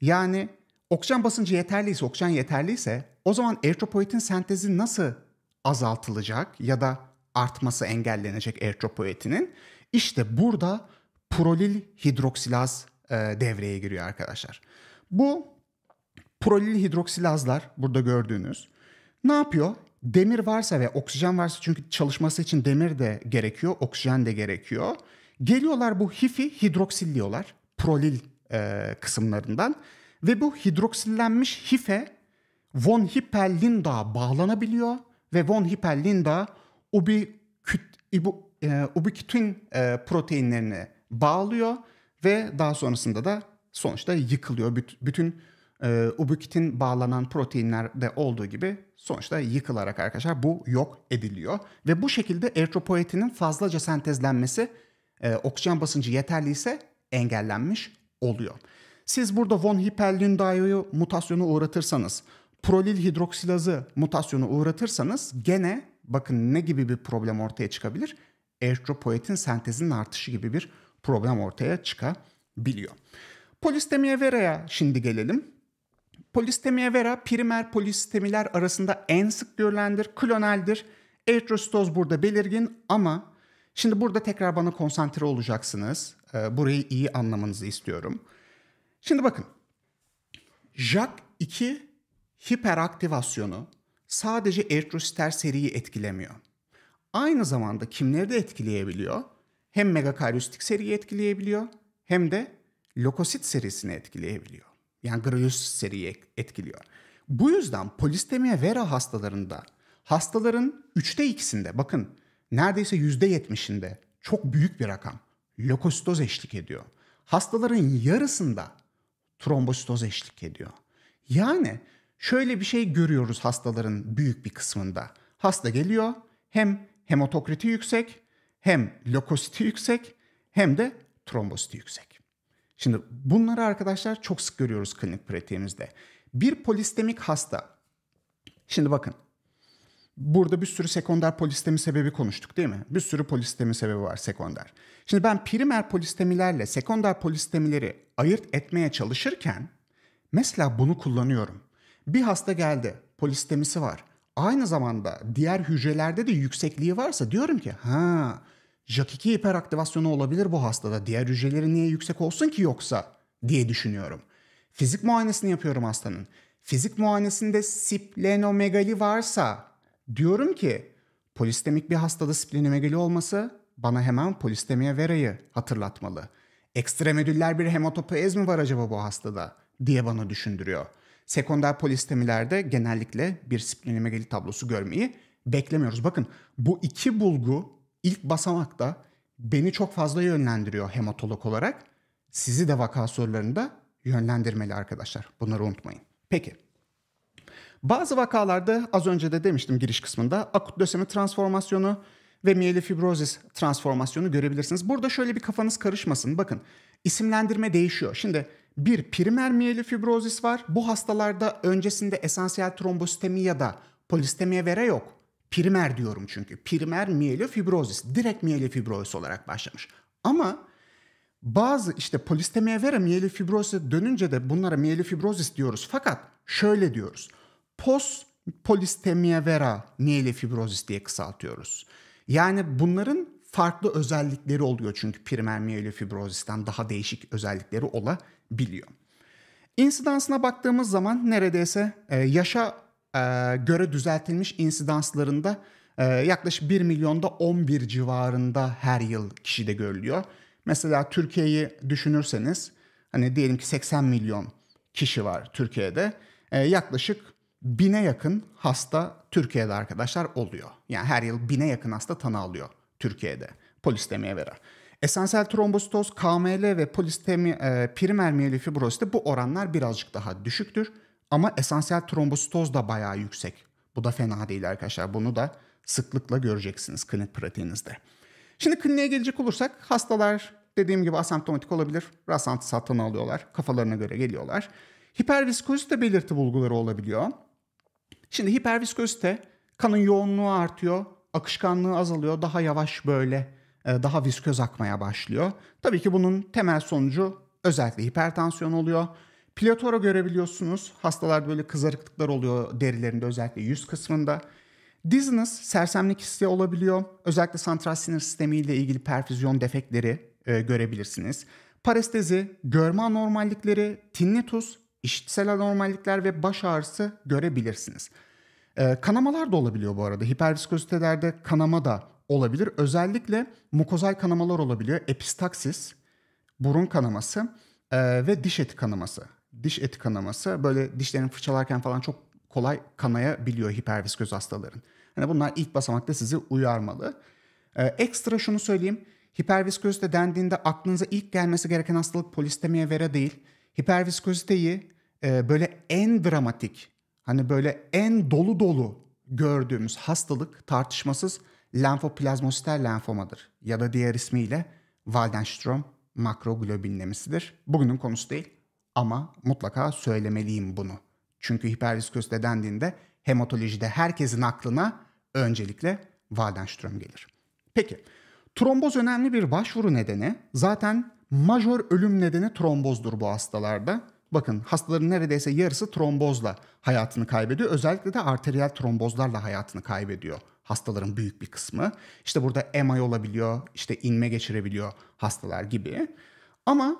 S1: yani oksijen basıncı yeterliyse, oksijen yeterliyse o zaman eritropoyetin sentezi nasıl azaltılacak ya da artması engellenecek eritropoyetinin? İşte burada prolil hidroksilaz e, devreye giriyor arkadaşlar. Bu prolil hidroksilazlar burada gördüğünüz ne yapıyor? Demir varsa ve oksijen varsa çünkü çalışması için demir de gerekiyor, oksijen de gerekiyor. Geliyorlar bu hifi hidroksilliyorlar prolil e, kısımlarından ve bu hidroksillenmiş hife von Hippel-Lindau'a bağlanabiliyor ve von Hippel-Lindau e, ubiquitin e, proteinlerini bağlıyor ve daha sonrasında da sonuçta yıkılıyor. Bütün e, ubikitin bağlanan proteinlerde olduğu gibi sonuçta yıkılarak arkadaşlar bu yok ediliyor. Ve bu şekilde eritropoyetinin fazlaca sentezlenmesi e, oksijen basıncı yeterliyse engellenmiş oluyor. Siz burada von Hippel-Lindau'yu mutasyonu uğratırsanız, prolil hidroksilazı mutasyonu uğratırsanız gene bakın ne gibi bir problem ortaya çıkabilir? Eritropoyetin sentezinin artışı gibi bir problem ortaya çıkabiliyor. Polistemiye vera'ya şimdi gelelim. Polistemiye vera primer polistemiler arasında en sık görülendir, kloneldir. Eritrositoz burada belirgin ama şimdi burada tekrar bana konsantre olacaksınız. Ee, burayı iyi anlamanızı istiyorum. Şimdi bakın. JAK2 hiperaktivasyonu sadece eritrositer seriyi etkilemiyor. Aynı zamanda kimleri de etkileyebiliyor? hem megakaryostik seriyi etkileyebiliyor hem de lokosit serisini etkileyebiliyor. Yani gravios seriyi etkiliyor. Bu yüzden polistemiye vera hastalarında hastaların 3'te 2'sinde bakın neredeyse %70'inde çok büyük bir rakam lokositoz eşlik ediyor. Hastaların yarısında trombositoz eşlik ediyor. Yani şöyle bir şey görüyoruz hastaların büyük bir kısmında. Hasta geliyor hem hematokriti yüksek hem lokositi yüksek hem de trombositi yüksek. Şimdi bunları arkadaşlar çok sık görüyoruz klinik pratiğimizde. Bir polistemik hasta. Şimdi bakın. Burada bir sürü sekonder polistemi sebebi konuştuk değil mi? Bir sürü polistemi sebebi var sekonder. Şimdi ben primer polistemilerle sekonder polistemileri ayırt etmeye çalışırken mesela bunu kullanıyorum. Bir hasta geldi, polistemisi var. Aynı zamanda diğer hücrelerde de yüksekliği varsa diyorum ki ha Jakiki 2 hiperaktivasyonu olabilir bu hastada. Diğer hücreleri niye yüksek olsun ki yoksa diye düşünüyorum. Fizik muayenesini yapıyorum hastanın. Fizik muayenesinde splenomegali varsa diyorum ki polistemik bir hastada splenomegali olması bana hemen polistemiye verayı hatırlatmalı. Ekstremedüller bir hematopoez mi var acaba bu hastada diye bana düşündürüyor. Sekonder polistemilerde genellikle bir splenomegali tablosu görmeyi beklemiyoruz. Bakın bu iki bulgu ilk basamakta beni çok fazla yönlendiriyor hematolog olarak. Sizi de vaka sorularında yönlendirmeli arkadaşlar. Bunları unutmayın. Peki. Bazı vakalarda az önce de demiştim giriş kısmında akut lösemi transformasyonu ve mieli fibrozis transformasyonu görebilirsiniz. Burada şöyle bir kafanız karışmasın. Bakın isimlendirme değişiyor. Şimdi bir primer mieli fibrozis var. Bu hastalarda öncesinde esansiyel trombositemi ya da polistemiye vere yok. Primer diyorum çünkü. Primer mielofibrozis Direkt mielofibrozis olarak başlamış. Ama bazı işte polistemia vera mielofibrozis dönünce de bunlara mielofibrozis diyoruz. Fakat şöyle diyoruz. Post polistemia vera mielofibrozis diye kısaltıyoruz. Yani bunların farklı özellikleri oluyor çünkü primer miyelofibrozisten daha değişik özellikleri olabiliyor. İnsidansına baktığımız zaman neredeyse e, yaşa e, göre düzeltilmiş insidanslarında e, yaklaşık 1 milyonda 11 civarında her yıl kişide görülüyor. Mesela Türkiye'yi düşünürseniz hani diyelim ki 80 milyon kişi var Türkiye'de. E, yaklaşık bine yakın hasta Türkiye'de arkadaşlar oluyor. Yani her yıl bine yakın hasta tanı alıyor Türkiye'de polistemiye vera. Esansel trombositoz, KML ve polistemi, e, primer miyeli fibrozite bu oranlar birazcık daha düşüktür. Ama esansiyel trombositoz da bayağı yüksek. Bu da fena değil arkadaşlar. Bunu da sıklıkla göreceksiniz klinik pratiğinizde. Şimdi kliniğe gelecek olursak hastalar dediğim gibi asemptomatik olabilir. Rastlantı satın alıyorlar. Kafalarına göre geliyorlar. Hiperviskozite belirti bulguları olabiliyor. Şimdi hiperviskozite kanın yoğunluğu artıyor. Akışkanlığı azalıyor. Daha yavaş böyle e, daha visköz akmaya başlıyor. Tabii ki bunun temel sonucu özellikle hipertansiyon oluyor. Platoro görebiliyorsunuz. hastalar böyle kızarıklıklar oluyor derilerinde özellikle yüz kısmında. Dizziness, sersemlik hissi olabiliyor. Özellikle santral sinir sistemiyle ilgili perfüzyon defekleri e, görebilirsiniz. Parestezi, görme anormallikleri, tinnitus, işitsel anormallikler ve baş ağrısı görebilirsiniz. E, kanamalar da olabiliyor bu arada. Hiperviskozitelerde kanama da olabilir. Özellikle mukozal kanamalar olabiliyor. Epistaksis, burun kanaması e, ve diş eti kanaması diş eti kanaması böyle dişlerini fırçalarken falan çok kolay kanayabiliyor hiperviskoz hastaların. Yani bunlar ilk basamakta sizi uyarmalı. Ee, ekstra şunu söyleyeyim. hiperviskozite dendiğinde aklınıza ilk gelmesi gereken hastalık polistemiye vera değil. hiperviskoziteyi e, böyle en dramatik, hani böyle en dolu dolu gördüğümüz hastalık tartışmasız lenfoplazmositer lenfomadır. Ya da diğer ismiyle Waldenstrom makroglobinemisidir. Bugünün konusu değil. Ama mutlaka söylemeliyim bunu. Çünkü hipervisküs dendiğinde hematolojide herkesin aklına öncelikle Waldenström gelir. Peki, tromboz önemli bir başvuru nedeni. Zaten majör ölüm nedeni trombozdur bu hastalarda. Bakın hastaların neredeyse yarısı trombozla hayatını kaybediyor. Özellikle de arteriyel trombozlarla hayatını kaybediyor hastaların büyük bir kısmı. İşte burada MI olabiliyor, işte inme geçirebiliyor hastalar gibi. Ama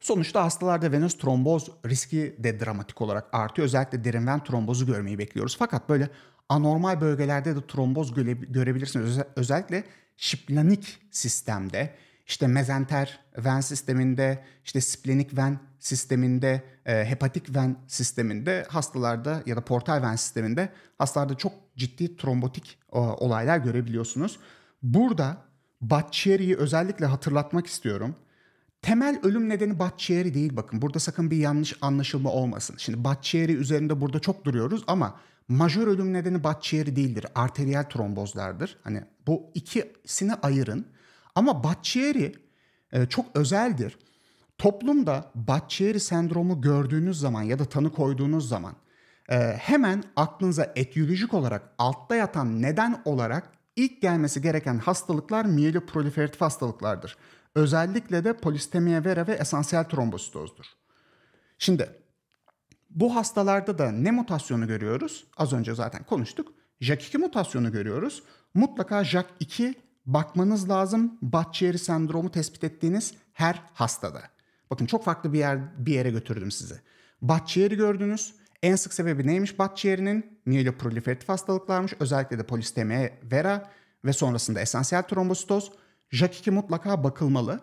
S1: Sonuçta hastalarda venöz tromboz riski de dramatik olarak artıyor. Özellikle derin ven trombozu görmeyi bekliyoruz. Fakat böyle anormal bölgelerde de tromboz göre, görebilirsiniz. Özellikle şiplanik sistemde, işte mezenter ven sisteminde, işte splenik ven sisteminde, e, hepatik ven sisteminde hastalarda ya da portal ven sisteminde hastalarda çok ciddi trombotik e, olaylar görebiliyorsunuz. Burada Batçeri'yi özellikle hatırlatmak istiyorum. Temel ölüm nedeni Batçieri değil bakın. Burada sakın bir yanlış anlaşılma olmasın. Şimdi Batçieri üzerinde burada çok duruyoruz ama majör ölüm nedeni Batçieri değildir. Arteriyel trombozlardır. Hani bu ikisini ayırın. Ama Batçieri e, çok özeldir. Toplumda Batçieri sendromu gördüğünüz zaman ya da tanı koyduğunuz zaman e, hemen aklınıza etiyolojik olarak altta yatan neden olarak ilk gelmesi gereken hastalıklar miyeli proliferatif hastalıklardır. Özellikle de polistemiye vera ve esansiyel trombositozdur. Şimdi bu hastalarda da ne mutasyonu görüyoruz? Az önce zaten konuştuk. JAK2 mutasyonu görüyoruz. Mutlaka JAK2 bakmanız lazım Batçeri sendromu tespit ettiğiniz her hastada. Bakın çok farklı bir yer bir yere götürdüm sizi. Batçeri gördünüz. En sık sebebi neymiş Batçeri'nin? mieloproliferatif hastalıklarmış. Özellikle de polistemiye vera ve sonrasında esansiyel trombositoz. Jakik'e mutlaka bakılmalı.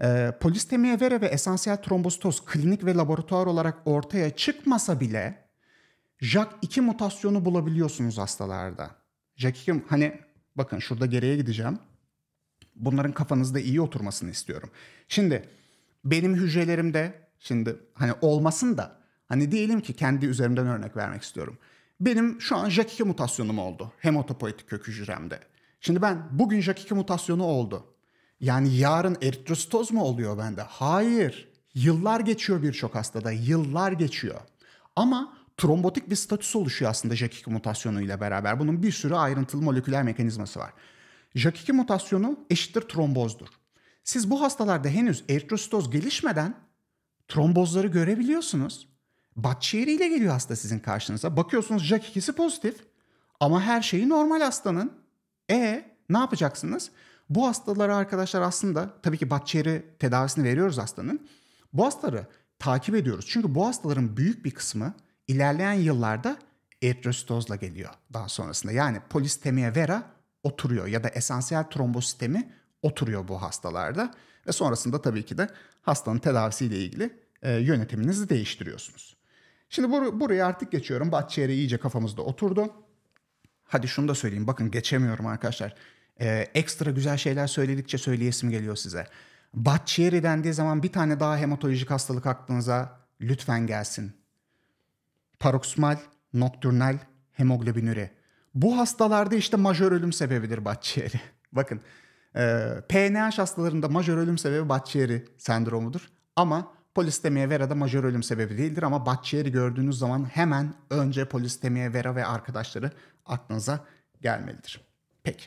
S1: E, ee, polistemia vera ve esansiyel trombositoz klinik ve laboratuvar olarak ortaya çıkmasa bile JAK2 mutasyonu bulabiliyorsunuz hastalarda. JAK2 hani bakın şurada geriye gideceğim. Bunların kafanızda iyi oturmasını istiyorum. Şimdi benim hücrelerimde şimdi hani olmasın da hani diyelim ki kendi üzerimden örnek vermek istiyorum. Benim şu an JAK2 mutasyonum oldu hematopoietik kök hücremde. Şimdi ben bugün jak mutasyonu oldu. Yani yarın eritrositoz mu oluyor bende? Hayır. Yıllar geçiyor birçok hastada. Yıllar geçiyor. Ama trombotik bir statüsü oluşuyor aslında jak mutasyonu ile beraber. Bunun bir sürü ayrıntılı moleküler mekanizması var. jak mutasyonu eşittir trombozdur. Siz bu hastalarda henüz eritrositoz gelişmeden trombozları görebiliyorsunuz. Batçiğeri ile geliyor hasta sizin karşınıza. Bakıyorsunuz jak pozitif ama her şeyi normal hastanın. E ne yapacaksınız? Bu hastalara arkadaşlar aslında tabii ki Batçeri tedavisini veriyoruz hastanın. Bu hastaları takip ediyoruz. Çünkü bu hastaların büyük bir kısmı ilerleyen yıllarda eritrositozla geliyor daha sonrasında. Yani polistemiye vera oturuyor ya da esansiyel trombositemi oturuyor bu hastalarda. Ve sonrasında tabii ki de hastanın tedavisiyle ilgili e, yönetiminizi değiştiriyorsunuz. Şimdi bur- buraya artık geçiyorum. Bahçeğeri iyice kafamızda oturdu hadi şunu da söyleyeyim. Bakın geçemiyorum arkadaşlar. Ee, ekstra güzel şeyler söyledikçe söyleyesim geliyor size. Batçieri dendiği zaman bir tane daha hematolojik hastalık aklınıza lütfen gelsin. Paroksimal nokturnal hemoglobinüri. Bu hastalarda işte majör ölüm sebebidir Batçieri. Bakın e, ee, PNH hastalarında majör ölüm sebebi Batçieri sendromudur. Ama Polistemiye vera da majör ölüm sebebi değildir ama Batçieri gördüğünüz zaman hemen önce polistemiye vera ve arkadaşları aklınıza gelmelidir. Peki.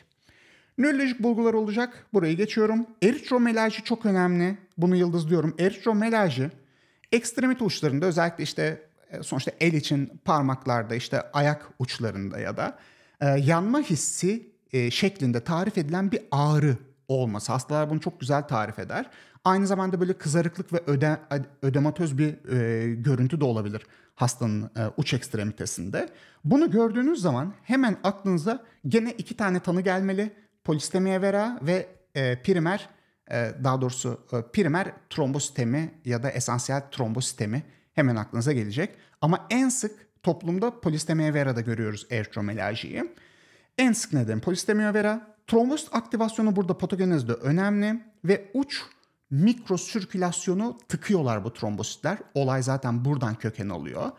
S1: Nörolojik bulgular olacak. Burayı geçiyorum. Eritromelaji çok önemli. Bunu yıldız diyorum. Eritromelaji ekstremite uçlarında özellikle işte e, sonuçta el için parmaklarda işte ayak uçlarında ya da e, yanma hissi e, şeklinde tarif edilen bir ağrı olması. Hastalar bunu çok güzel tarif eder. Aynı zamanda böyle kızarıklık ve öde, ödematöz bir e, görüntü de olabilir hastanın e, uç ekstremitesinde. Bunu gördüğünüz zaman hemen aklınıza gene iki tane tanı gelmeli. Polistemiye vera ve e, primer e, daha doğrusu e, primer trombositemi ya da esansiyel trombositemi hemen aklınıza gelecek. Ama en sık toplumda polistemiye vera'da görüyoruz eritromelaljiyi. En sık neden polistemiye vera. Trombosit aktivasyonu burada patogenezde önemli ve uç mikrosirkülasyonu tıkıyorlar bu trombositler. Olay zaten buradan köken alıyor.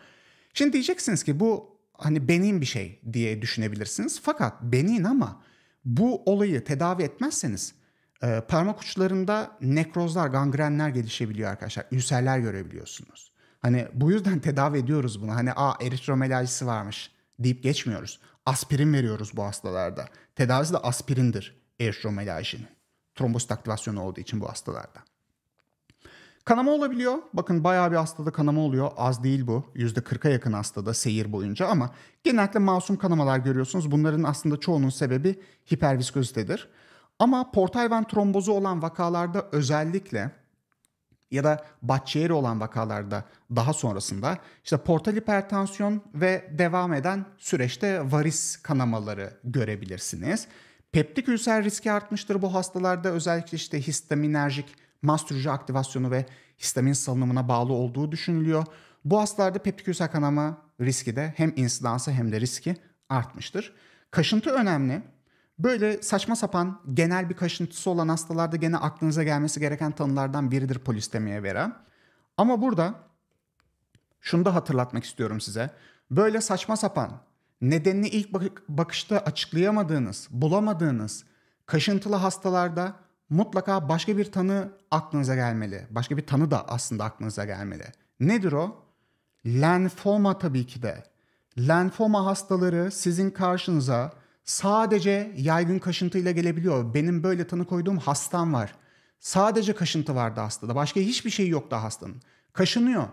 S1: Şimdi diyeceksiniz ki bu hani benim bir şey diye düşünebilirsiniz. Fakat benin ama bu olayı tedavi etmezseniz e, parmak uçlarında nekrozlar, gangrenler gelişebiliyor arkadaşlar. Ülserler görebiliyorsunuz. Hani bu yüzden tedavi ediyoruz bunu. Hani a eritromelajisi varmış deyip geçmiyoruz. Aspirin veriyoruz bu hastalarda. Tedavisi de aspirindir eritromelajinin. Trombosit aktivasyonu olduğu için bu hastalarda. Kanama olabiliyor. Bakın bayağı bir hastada kanama oluyor. Az değil bu. yüzde %40'a yakın hastada seyir boyunca ama genellikle masum kanamalar görüyorsunuz. Bunların aslında çoğunun sebebi hiperviskozitedir. Ama portal ven trombozu olan vakalarda özellikle ya da Bacchieri olan vakalarda daha sonrasında işte portal hipertansiyon ve devam eden süreçte varis kanamaları görebilirsiniz. Peptik ülser riski artmıştır bu hastalarda. Özellikle işte histaminerjik mast hücre aktivasyonu ve histamin salınımına bağlı olduğu düşünülüyor. Bu hastalarda peptik ülser kanama riski de hem insidansı hem de riski artmıştır. Kaşıntı önemli. Böyle saçma sapan genel bir kaşıntısı olan hastalarda gene aklınıza gelmesi gereken tanılardan biridir polistemiye vera. Ama burada şunu da hatırlatmak istiyorum size. Böyle saçma sapan nedenini ilk bakışta açıklayamadığınız, bulamadığınız kaşıntılı hastalarda mutlaka başka bir tanı aklınıza gelmeli. Başka bir tanı da aslında aklınıza gelmeli. Nedir o? Lenfoma tabii ki de. Lenfoma hastaları sizin karşınıza sadece yaygın kaşıntıyla gelebiliyor. Benim böyle tanı koyduğum hastam var. Sadece kaşıntı vardı hastada. Başka hiçbir şey yoktu hastanın. Kaşınıyor.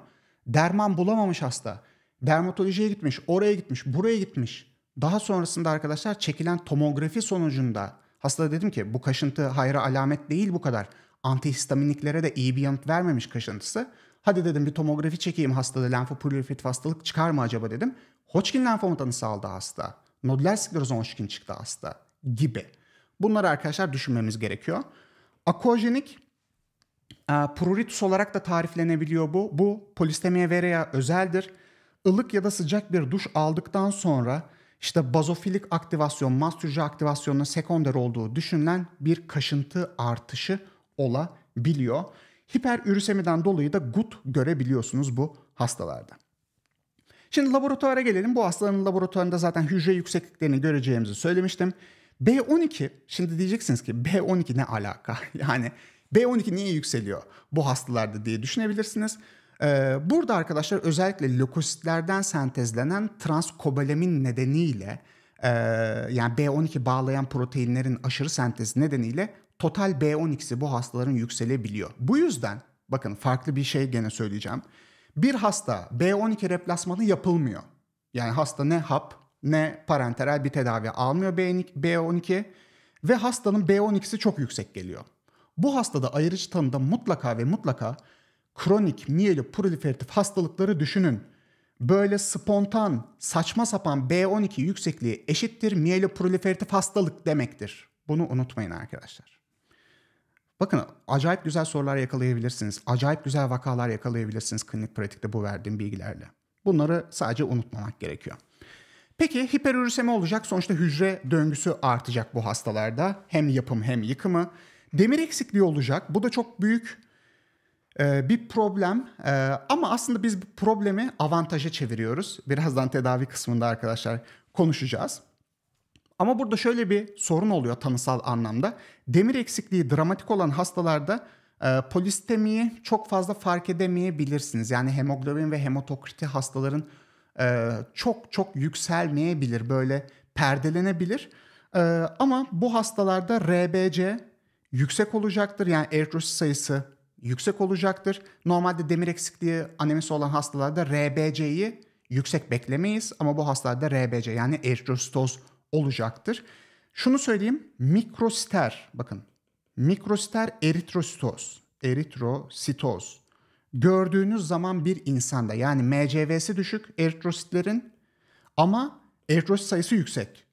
S1: Derman bulamamış hasta dermatolojiye gitmiş, oraya gitmiş, buraya gitmiş. Daha sonrasında arkadaşlar çekilen tomografi sonucunda hasta dedim ki bu kaşıntı hayra alamet değil bu kadar. Antihistaminiklere de iyi bir yanıt vermemiş kaşıntısı. Hadi dedim bir tomografi çekeyim hastada lenfoproliferatif hastalık çıkar mı acaba dedim. Hodgkin lenfomu tanısı aldı hasta. Nodler skleroz Hodgkin çıktı hasta gibi. Bunları arkadaşlar düşünmemiz gerekiyor. Akojenik e, pruritus olarak da tariflenebiliyor bu. Bu polistemiye verea özeldir ılık ya da sıcak bir duş aldıktan sonra işte bazofilik aktivasyon, mastürce aktivasyonunun sekonder olduğu düşünülen bir kaşıntı artışı olabiliyor. Hiperürisemiden dolayı da gut görebiliyorsunuz bu hastalarda. Şimdi laboratuvara gelelim. Bu hastaların laboratuvarında zaten hücre yüksekliklerini göreceğimizi söylemiştim. B12, şimdi diyeceksiniz ki B12 ne alaka? Yani B12 niye yükseliyor bu hastalarda diye düşünebilirsiniz. Ee, burada arkadaşlar özellikle lökositlerden sentezlenen transkobalamin nedeniyle e, yani B12 bağlayan proteinlerin aşırı sentezi nedeniyle total B12'si bu hastaların yükselebiliyor. Bu yüzden bakın farklı bir şey gene söyleyeceğim. Bir hasta B12 replasmanı yapılmıyor. Yani hasta ne hap ne parenteral bir tedavi almıyor B12 ve hastanın B12'si çok yüksek geliyor. Bu hastada ayırıcı tanıda mutlaka ve mutlaka kronik miyeli proliferatif hastalıkları düşünün. Böyle spontan, saçma sapan B12 yüksekliği eşittir miyeli proliferatif hastalık demektir. Bunu unutmayın arkadaşlar. Bakın acayip güzel sorular yakalayabilirsiniz. Acayip güzel vakalar yakalayabilirsiniz klinik pratikte bu verdiğim bilgilerle. Bunları sadece unutmamak gerekiyor. Peki hiperürüsemi olacak sonuçta hücre döngüsü artacak bu hastalarda. Hem yapım hem yıkımı. Demir eksikliği olacak. Bu da çok büyük ee, bir problem e, ama aslında biz bu problemi avantaja çeviriyoruz. Birazdan tedavi kısmında arkadaşlar konuşacağız. Ama burada şöyle bir sorun oluyor tanısal anlamda. Demir eksikliği dramatik olan hastalarda e, polistemiyi çok fazla fark edemeyebilirsiniz. Yani hemoglobin ve hematokriti hastaların e, çok çok yükselmeyebilir. Böyle perdelenebilir. E, ama bu hastalarda RBC yüksek olacaktır. Yani eritrosit sayısı yüksek olacaktır. Normalde demir eksikliği anemisi olan hastalarda RBC'yi yüksek beklemeyiz ama bu hastalarda RBC yani eritrositoz olacaktır. Şunu söyleyeyim mikrositer bakın mikrositer eritrositoz eritrositoz gördüğünüz zaman bir insanda yani MCV'si düşük eritrositlerin ama eritrosit sayısı yüksek.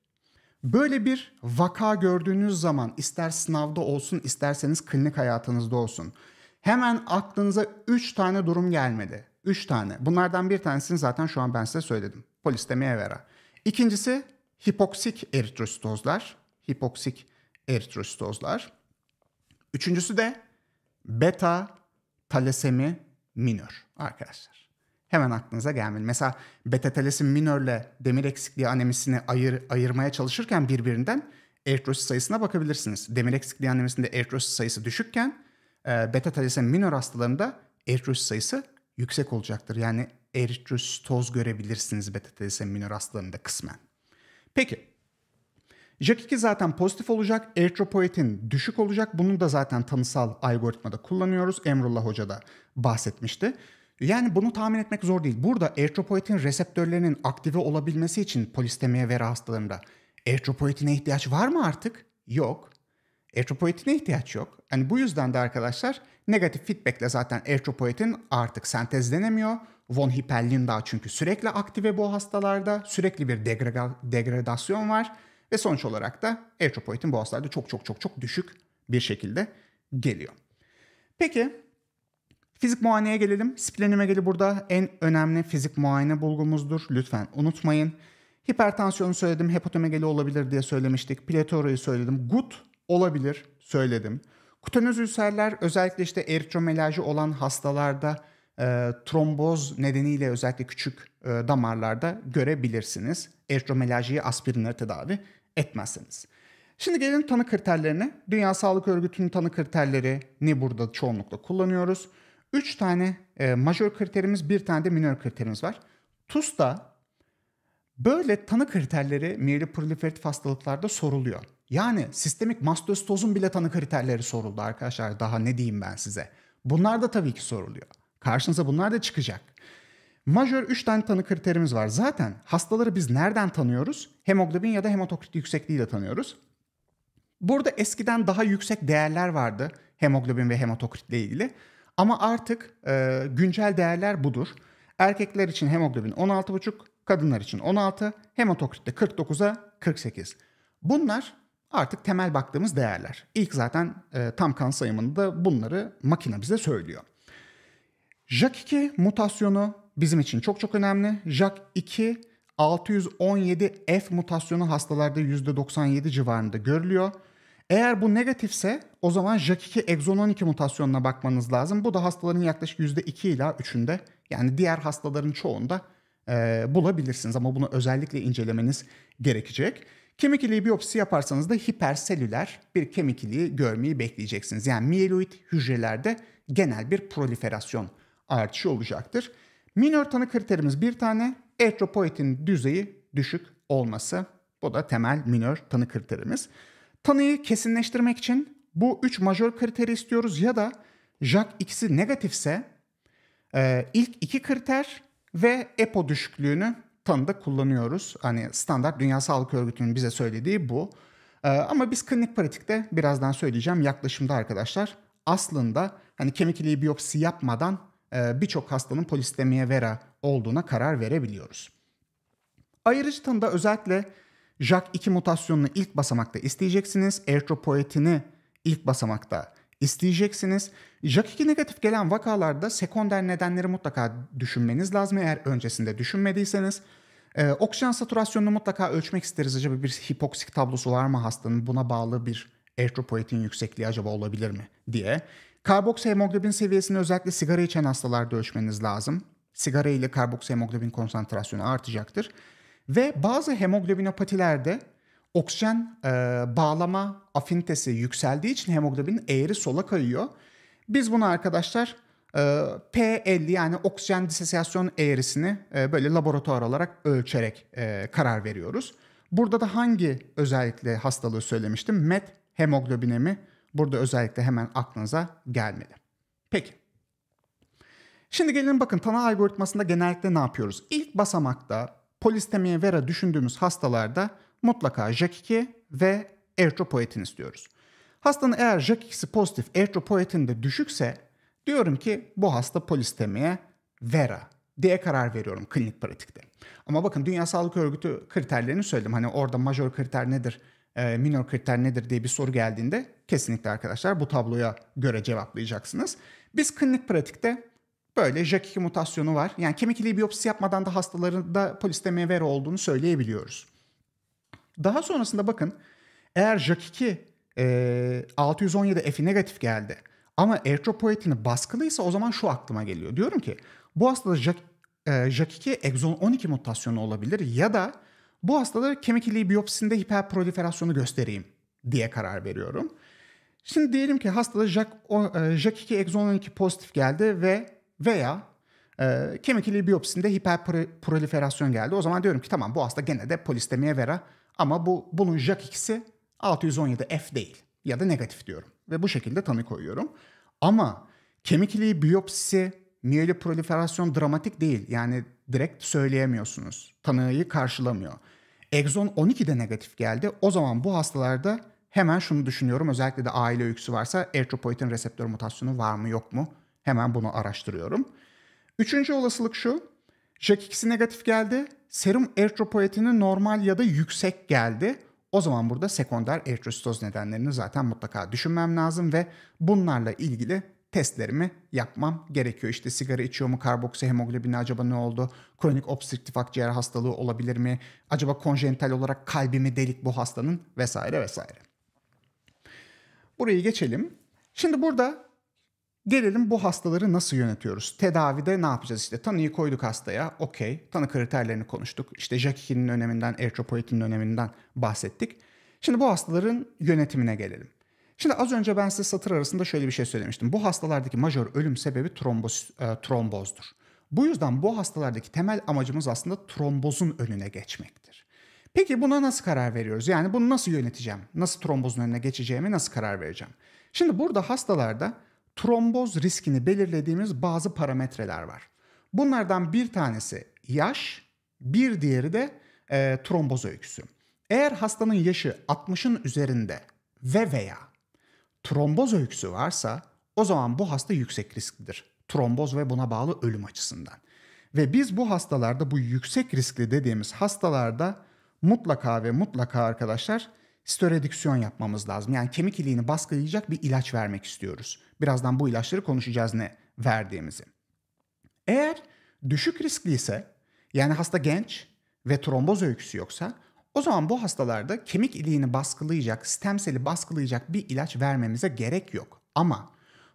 S1: Böyle bir vaka gördüğünüz zaman ister sınavda olsun isterseniz klinik hayatınızda olsun hemen aklınıza 3 tane durum gelmedi. 3 tane. Bunlardan bir tanesini zaten şu an ben size söyledim. Polistemia vera. İkincisi hipoksik eritrositozlar. Hipoksik eritrositozlar. Üçüncüsü de beta talasemi minör arkadaşlar. Hemen aklınıza gelmeli. Mesela beta talasemi minörle demir eksikliği anemisini ayır, ayırmaya çalışırken birbirinden eritrosit sayısına bakabilirsiniz. Demir eksikliği anemisinde eritrosit sayısı düşükken e, beta thalassemia minor hastalarında eritrosit sayısı yüksek olacaktır. Yani eritrositoz görebilirsiniz beta thalassemia minor hastalarında kısmen. Peki. JAK2 zaten pozitif olacak, eritropoietin düşük olacak. Bunu da zaten tanısal algoritmada kullanıyoruz. Emrullah Hoca da bahsetmişti. Yani bunu tahmin etmek zor değil. Burada eritropoietin reseptörlerinin aktive olabilmesi için polistemiye vera hastalarında eritropoietine ihtiyaç var mı artık? Yok. Etropoetine ihtiyaç yok. Yani bu yüzden de arkadaşlar negatif feedbackle zaten etropoetin artık sentezlenemiyor. Von Hippel daha çünkü sürekli aktive bu hastalarda. Sürekli bir degra degradasyon var. Ve sonuç olarak da etropoetin bu hastalarda çok çok çok çok düşük bir şekilde geliyor. Peki Fizik muayeneye gelelim. Splenomegali burada en önemli fizik muayene bulgumuzdur. Lütfen unutmayın. Hipertansiyonu söyledim, hepatomegali olabilir diye söylemiştik. Pletorayı söyledim. Gut Olabilir, söyledim. Kutanöz ülserler özellikle işte eritromelaji olan hastalarda e, tromboz nedeniyle özellikle küçük e, damarlarda görebilirsiniz. Eritromelajiyi aspirinle tedavi etmezseniz. Şimdi gelin tanı kriterlerine. Dünya Sağlık Örgütü'nün tanı ne burada çoğunlukla kullanıyoruz. 3 tane e, majör kriterimiz, bir tane de minör kriterimiz var. TUS'ta Böyle tanı kriterleri miyeli proliferatif hastalıklarda soruluyor. Yani sistemik mastostozun bile tanı kriterleri soruldu arkadaşlar. Daha ne diyeyim ben size. Bunlar da tabii ki soruluyor. Karşınıza bunlar da çıkacak. Majör 3 tane tanı kriterimiz var. Zaten hastaları biz nereden tanıyoruz? Hemoglobin ya da hematokrit yüksekliğiyle tanıyoruz. Burada eskiden daha yüksek değerler vardı hemoglobin ve hematokritle ilgili. Ama artık e, güncel değerler budur. Erkekler için hemoglobin 16,5, kadınlar için 16, hematokritte 49'a 48. Bunlar artık temel baktığımız değerler. İlk zaten e, tam kan sayımında bunları makine bize söylüyor. JAK2 mutasyonu bizim için çok çok önemli. JAK2 617F mutasyonu hastalarda %97 civarında görülüyor. Eğer bu negatifse o zaman JAK2 exon 12 mutasyonuna bakmanız lazım. Bu da hastaların yaklaşık %2 ila 3'ünde yani diğer hastaların çoğunda bulabilirsiniz ama bunu özellikle incelemeniz gerekecek. Kemik iliği biyopsisi yaparsanız da hiperselüler bir kemik iliği görmeyi bekleyeceksiniz. Yani mieloid hücrelerde genel bir proliferasyon artışı olacaktır. Minör tanı kriterimiz bir tane, eritropoietin düzeyi düşük olması. Bu da temel minör tanı kriterimiz. Tanıyı kesinleştirmek için bu 3 majör kriteri istiyoruz ya da JAK ikisi negatifse ilk iki kriter ve EPO düşüklüğünü tanıda kullanıyoruz. Hani standart Dünya Sağlık Örgütü'nün bize söylediği bu. Ee, ama biz klinik pratikte birazdan söyleyeceğim yaklaşımda arkadaşlar aslında hani kemik iliği biyopsi yapmadan e, birçok hastanın polistemiye vera olduğuna karar verebiliyoruz. Ayırıcı tanıda özellikle JAK2 mutasyonunu ilk basamakta isteyeceksiniz. Eritropoetini ilk basamakta isteyeceksiniz. JAK2 negatif gelen vakalarda sekonder nedenleri mutlaka düşünmeniz lazım eğer öncesinde düşünmediyseniz. Ee, oksijen saturasyonunu mutlaka ölçmek isteriz. Acaba bir hipoksik tablosu var mı hastanın? Buna bağlı bir eritropoietin yüksekliği acaba olabilir mi diye. Karboksihemoglobin seviyesini özellikle sigara içen hastalarda ölçmeniz lazım. Sigara ile karboksihemoglobin konsantrasyonu artacaktır. Ve bazı hemoglobinopatilerde oksijen e, bağlama afintesi yükseldiği için hemoglobinin eğri sola kayıyor. Biz bunu arkadaşlar e, P50 yani oksijen disosiyasyon eğrisini e, böyle laboratuvar olarak ölçerek e, karar veriyoruz. Burada da hangi özellikle hastalığı söylemiştim? Met hemoglobinemi burada özellikle hemen aklınıza gelmeli. Peki. Şimdi gelin bakın tanı algoritmasında genellikle ne yapıyoruz? İlk basamakta polistemiye vera düşündüğümüz hastalarda mutlaka JAK2 ve eritropoietin istiyoruz. Hastanın eğer JAK2'si pozitif, eritropoietin de düşükse diyorum ki bu hasta polistemiye vera diye karar veriyorum klinik pratikte. Ama bakın Dünya Sağlık Örgütü kriterlerini söyledim. Hani orada majör kriter nedir, e, minor kriter nedir diye bir soru geldiğinde kesinlikle arkadaşlar bu tabloya göre cevaplayacaksınız. Biz klinik pratikte böyle JAK2 mutasyonu var. Yani kemik iliği biyopsisi yapmadan da hastalarında polistemiye vera olduğunu söyleyebiliyoruz. Daha sonrasında bakın eğer Jack 2 e, 617 F'i negatif geldi ama Erythropoietin'i baskılıysa o zaman şu aklıma geliyor. Diyorum ki bu hastada Jack, e, Jack 2 egzon 12 mutasyonu olabilir ya da bu hastaları kemik iliği biyopsisinde hiperproliferasyonu göstereyim diye karar veriyorum. Şimdi diyelim ki hastada JAK, JAK 2 egzon 12 pozitif geldi ve veya e, kemik iliği biyopsisinde hiperproliferasyon geldi. O zaman diyorum ki tamam bu hasta gene de polistemiye vera ama bu bunun jack x'i 617F değil ya da negatif diyorum. Ve bu şekilde tanı koyuyorum. Ama kemik iliği biyopsisi miyeli proliferasyon dramatik değil. Yani direkt söyleyemiyorsunuz. Tanıyı karşılamıyor. Exon 12 de negatif geldi. O zaman bu hastalarda hemen şunu düşünüyorum. Özellikle de aile öyküsü varsa erytropoietin reseptör mutasyonu var mı yok mu? Hemen bunu araştırıyorum. Üçüncü olasılık şu. Jack X'i negatif geldi. Serum eritropoyetini normal ya da yüksek geldi. O zaman burada sekonder eritrositoz nedenlerini zaten mutlaka düşünmem lazım ve bunlarla ilgili testlerimi yapmam gerekiyor. İşte sigara içiyor mu, karboksihemoglobini acaba ne oldu, kronik obstrüktif akciğer hastalığı olabilir mi, acaba konjenital olarak kalbimi delik bu hastanın vesaire vesaire. Burayı geçelim. Şimdi burada Gelelim bu hastaları nasıl yönetiyoruz? Tedavide ne yapacağız işte? Tanıyı koyduk hastaya, okey. Tanı kriterlerini konuştuk. İşte Jackie'nin öneminden, eritropoyetinin öneminden bahsettik. Şimdi bu hastaların yönetimine gelelim. Şimdi az önce ben size satır arasında şöyle bir şey söylemiştim. Bu hastalardaki majör ölüm sebebi trombos, e, trombozdur. Bu yüzden bu hastalardaki temel amacımız aslında trombozun önüne geçmektir. Peki buna nasıl karar veriyoruz? Yani bunu nasıl yöneteceğim? Nasıl trombozun önüne geçeceğimi nasıl karar vereceğim? Şimdi burada hastalarda tromboz riskini belirlediğimiz bazı parametreler var. Bunlardan bir tanesi yaş, bir diğeri de e, tromboz öyküsü. Eğer hastanın yaşı 60'ın üzerinde ve veya tromboz öyküsü varsa o zaman bu hasta yüksek risklidir. Tromboz ve buna bağlı ölüm açısından. Ve biz bu hastalarda bu yüksek riskli dediğimiz hastalarda mutlaka ve mutlaka arkadaşlar steroidüksiyon yapmamız lazım. Yani kemik iliğini baskılayacak bir ilaç vermek istiyoruz. Birazdan bu ilaçları konuşacağız ne verdiğimizi. Eğer düşük riskli ise yani hasta genç ve tromboz öyküsü yoksa o zaman bu hastalarda kemik iliğini baskılayacak, stemseli baskılayacak bir ilaç vermemize gerek yok. Ama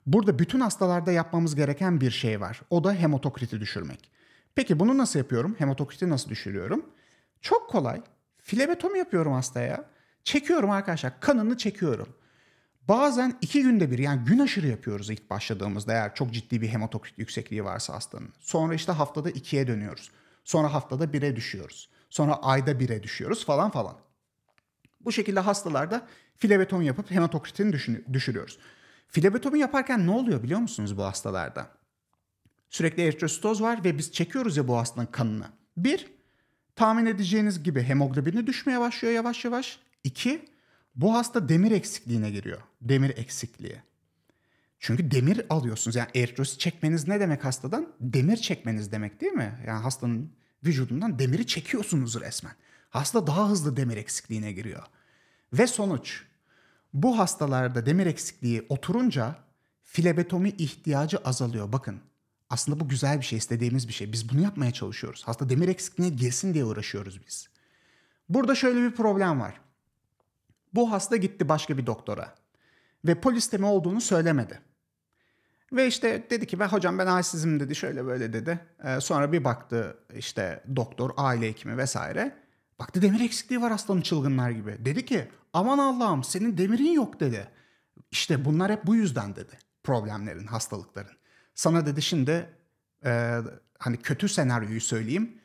S1: burada bütün hastalarda yapmamız gereken bir şey var. O da hematokriti düşürmek. Peki bunu nasıl yapıyorum? Hematokriti nasıl düşürüyorum? Çok kolay. Filebetomi yapıyorum hastaya. Çekiyorum arkadaşlar kanını çekiyorum. Bazen iki günde bir yani gün aşırı yapıyoruz ilk başladığımızda eğer çok ciddi bir hematokrit yüksekliği varsa hastanın. Sonra işte haftada ikiye dönüyoruz. Sonra haftada bire düşüyoruz. Sonra ayda bire düşüyoruz falan falan. Bu şekilde hastalarda filebeton yapıp hematokritini düşürüyoruz. Filebetomi yaparken ne oluyor biliyor musunuz bu hastalarda? Sürekli eritrositoz var ve biz çekiyoruz ya bu hastanın kanını. Bir, tahmin edeceğiniz gibi hemoglobini düşmeye başlıyor yavaş yavaş. İki, bu hasta demir eksikliğine giriyor. Demir eksikliği. Çünkü demir alıyorsunuz. Yani eritrosit çekmeniz ne demek hastadan? Demir çekmeniz demek değil mi? Yani hastanın vücudundan demiri çekiyorsunuz resmen. Hasta daha hızlı demir eksikliğine giriyor. Ve sonuç. Bu hastalarda demir eksikliği oturunca filebetomi ihtiyacı azalıyor. Bakın aslında bu güzel bir şey, istediğimiz bir şey. Biz bunu yapmaya çalışıyoruz. Hasta demir eksikliğine girsin diye uğraşıyoruz biz. Burada şöyle bir problem var. Bu hasta gitti başka bir doktora ve poliste mi olduğunu söylemedi. Ve işte dedi ki ben hocam ben halsizim dedi şöyle böyle dedi. Ee, sonra bir baktı işte doktor, aile hekimi vesaire. Baktı demir eksikliği var hastanın çılgınlar gibi. Dedi ki aman Allah'ım senin demirin yok dedi. İşte bunlar hep bu yüzden dedi problemlerin, hastalıkların. Sana dedi şimdi e, hani kötü senaryoyu söyleyeyim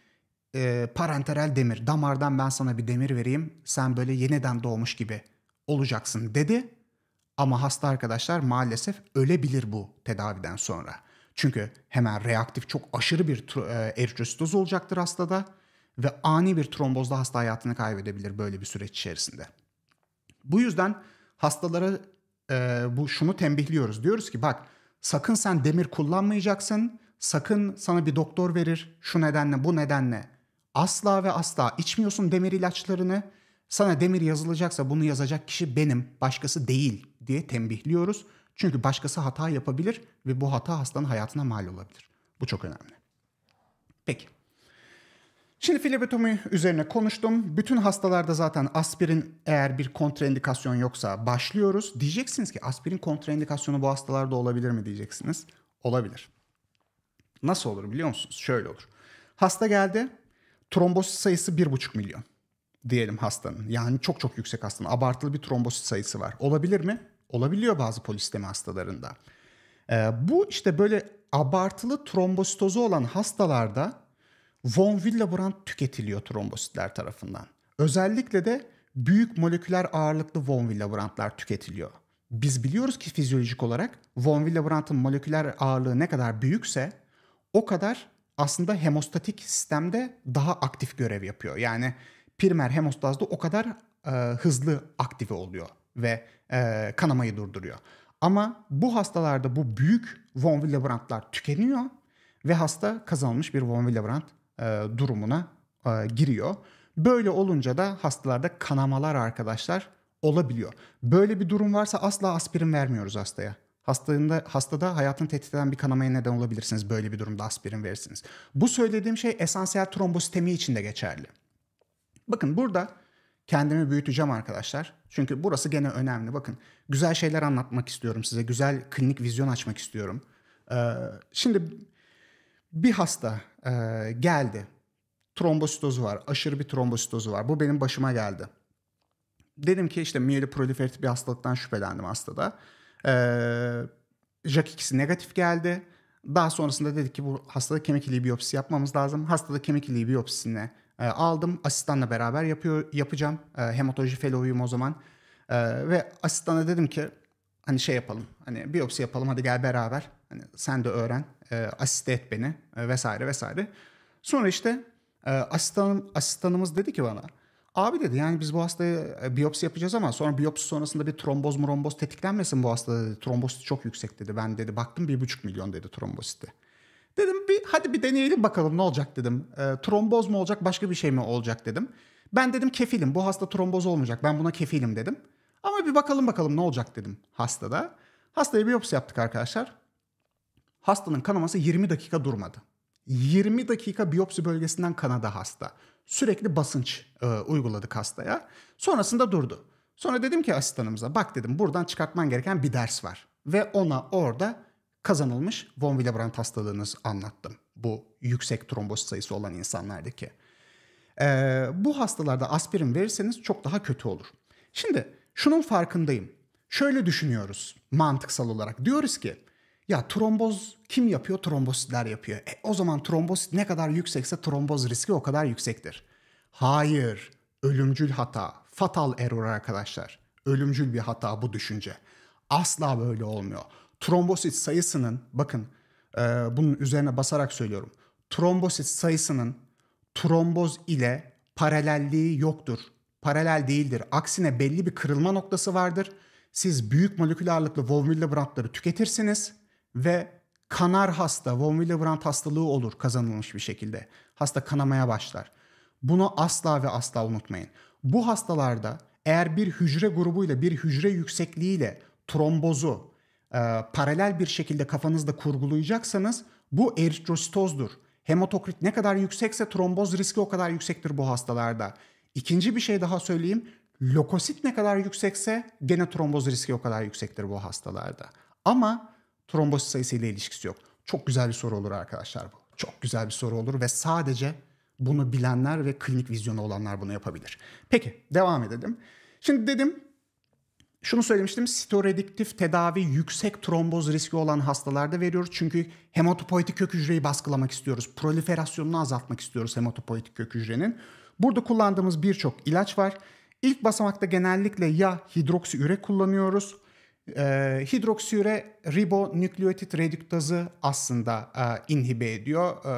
S1: e, parenteral demir, damardan ben sana bir demir vereyim, sen böyle yeniden doğmuş gibi olacaksın dedi. Ama hasta arkadaşlar maalesef ölebilir bu tedaviden sonra. Çünkü hemen reaktif çok aşırı bir e, eritrositoz olacaktır hastada ve ani bir trombozda hasta hayatını kaybedebilir böyle bir süreç içerisinde. Bu yüzden hastalara e, bu şunu tembihliyoruz. Diyoruz ki bak sakın sen demir kullanmayacaksın. Sakın sana bir doktor verir şu nedenle bu nedenle asla ve asla içmiyorsun demir ilaçlarını. Sana demir yazılacaksa bunu yazacak kişi benim, başkası değil diye tembihliyoruz. Çünkü başkası hata yapabilir ve bu hata hastanın hayatına mal olabilir. Bu çok önemli. Peki. Şimdi filibetomi üzerine konuştum. Bütün hastalarda zaten aspirin eğer bir kontraindikasyon yoksa başlıyoruz. Diyeceksiniz ki aspirin kontraindikasyonu bu hastalarda olabilir mi diyeceksiniz. Olabilir. Nasıl olur biliyor musunuz? Şöyle olur. Hasta geldi. Trombosit sayısı 1,5 milyon diyelim hastanın. Yani çok çok yüksek hastanın. Abartılı bir trombosit sayısı var. Olabilir mi? Olabiliyor bazı polistemi hastalarında. Ee, bu işte böyle abartılı trombositozu olan hastalarda von Willebrand tüketiliyor trombositler tarafından. Özellikle de büyük moleküler ağırlıklı von Willebrandlar tüketiliyor. Biz biliyoruz ki fizyolojik olarak von Willebrand'ın moleküler ağırlığı ne kadar büyükse o kadar aslında hemostatik sistemde daha aktif görev yapıyor. Yani primer hemostazda o kadar e, hızlı aktive oluyor ve e, kanamayı durduruyor. Ama bu hastalarda bu büyük von Willebrandlar tükeniyor ve hasta kazanılmış bir von Willebrand e, durumuna e, giriyor. Böyle olunca da hastalarda kanamalar arkadaşlar olabiliyor. Böyle bir durum varsa asla aspirin vermiyoruz hastaya. Hastalığında, hastada hayatını tehdit eden bir kanamaya neden olabilirsiniz böyle bir durumda aspirin verirsiniz. Bu söylediğim şey esansiyel trombositemi için de geçerli. Bakın burada kendimi büyüteceğim arkadaşlar. Çünkü burası gene önemli. Bakın güzel şeyler anlatmak istiyorum size. Güzel klinik vizyon açmak istiyorum. Ee, şimdi bir hasta e, geldi. Trombositozu var. Aşırı bir trombositozu var. Bu benim başıma geldi. Dedim ki işte miyeli proliferatif bir hastalıktan şüphelendim hastada. Ee, ikisi negatif geldi. Daha sonrasında dedik ki bu hastada kemik iliği biyopsisi yapmamız lazım. Hastada kemik iliği biyopsisini e, aldım. Asistanla beraber yapıyor yapacağım. E, hematoloji fellow'uyum o zaman. E, ve asistana dedim ki hani şey yapalım. Hani biyopsi yapalım hadi gel beraber. Hani sen de öğren. asiste et beni vesaire vesaire. Sonra işte asistanım, asistanımız dedi ki bana Abi dedi yani biz bu hastaya e, biyopsi yapacağız ama sonra biyopsi sonrasında bir tromboz muromboz tetiklenmesin bu hasta dedi. Trombosit çok yüksek dedi. Ben dedi baktım bir buçuk milyon dedi trombositi. Dedim bir hadi bir deneyelim bakalım ne olacak dedim. E, tromboz mu olacak başka bir şey mi olacak dedim. Ben dedim kefilim bu hasta tromboz olmayacak ben buna kefilim dedim. Ama bir bakalım bakalım ne olacak dedim hastada. Hastaya biyopsi yaptık arkadaşlar. Hastanın kanaması 20 dakika durmadı. 20 dakika biyopsi bölgesinden kanadı hasta. Sürekli basınç e, uyguladık hastaya. Sonrasında durdu. Sonra dedim ki asistanımıza bak dedim buradan çıkartman gereken bir ders var. Ve ona orada kazanılmış von Willebrand hastalığınız anlattım. Bu yüksek trombosit sayısı olan insanlardaki. Ee, bu hastalarda aspirin verirseniz çok daha kötü olur. Şimdi şunun farkındayım. Şöyle düşünüyoruz mantıksal olarak. Diyoruz ki ya tromboz kim yapıyor? Trombositler yapıyor. E, o zaman trombosit ne kadar yüksekse tromboz riski o kadar yüksektir. Hayır, ölümcül hata, fatal error arkadaşlar. Ölümcül bir hata bu düşünce. Asla böyle olmuyor. Trombosit sayısının, bakın e, bunun üzerine basarak söylüyorum. Trombosit sayısının tromboz ile paralelliği yoktur. Paralel değildir. Aksine belli bir kırılma noktası vardır. Siz büyük molekül ağırlıklı Wolfville tüketirsiniz ve kanar hasta, von Willebrand hastalığı olur kazanılmış bir şekilde. Hasta kanamaya başlar. Bunu asla ve asla unutmayın. Bu hastalarda eğer bir hücre grubuyla, bir hücre yüksekliğiyle trombozu e, paralel bir şekilde kafanızda kurgulayacaksanız bu eritrositozdur. Hematokrit ne kadar yüksekse tromboz riski o kadar yüksektir bu hastalarda. İkinci bir şey daha söyleyeyim. Lokosit ne kadar yüksekse gene tromboz riski o kadar yüksektir bu hastalarda. Ama trombosit ile ilişkisi yok. Çok güzel bir soru olur arkadaşlar bu. Çok güzel bir soru olur ve sadece bunu bilenler ve klinik vizyonu olanlar bunu yapabilir. Peki devam edelim. Şimdi dedim şunu söylemiştim. Sitorediktif tedavi yüksek tromboz riski olan hastalarda veriyoruz. Çünkü hematopoietik kök hücreyi baskılamak istiyoruz. Proliferasyonunu azaltmak istiyoruz hematopoietik kök hücrenin. Burada kullandığımız birçok ilaç var. İlk basamakta genellikle ya hidroksiürek kullanıyoruz e, hidroksüre ribonükleotit redüktazı aslında e, inhibe ediyor ee,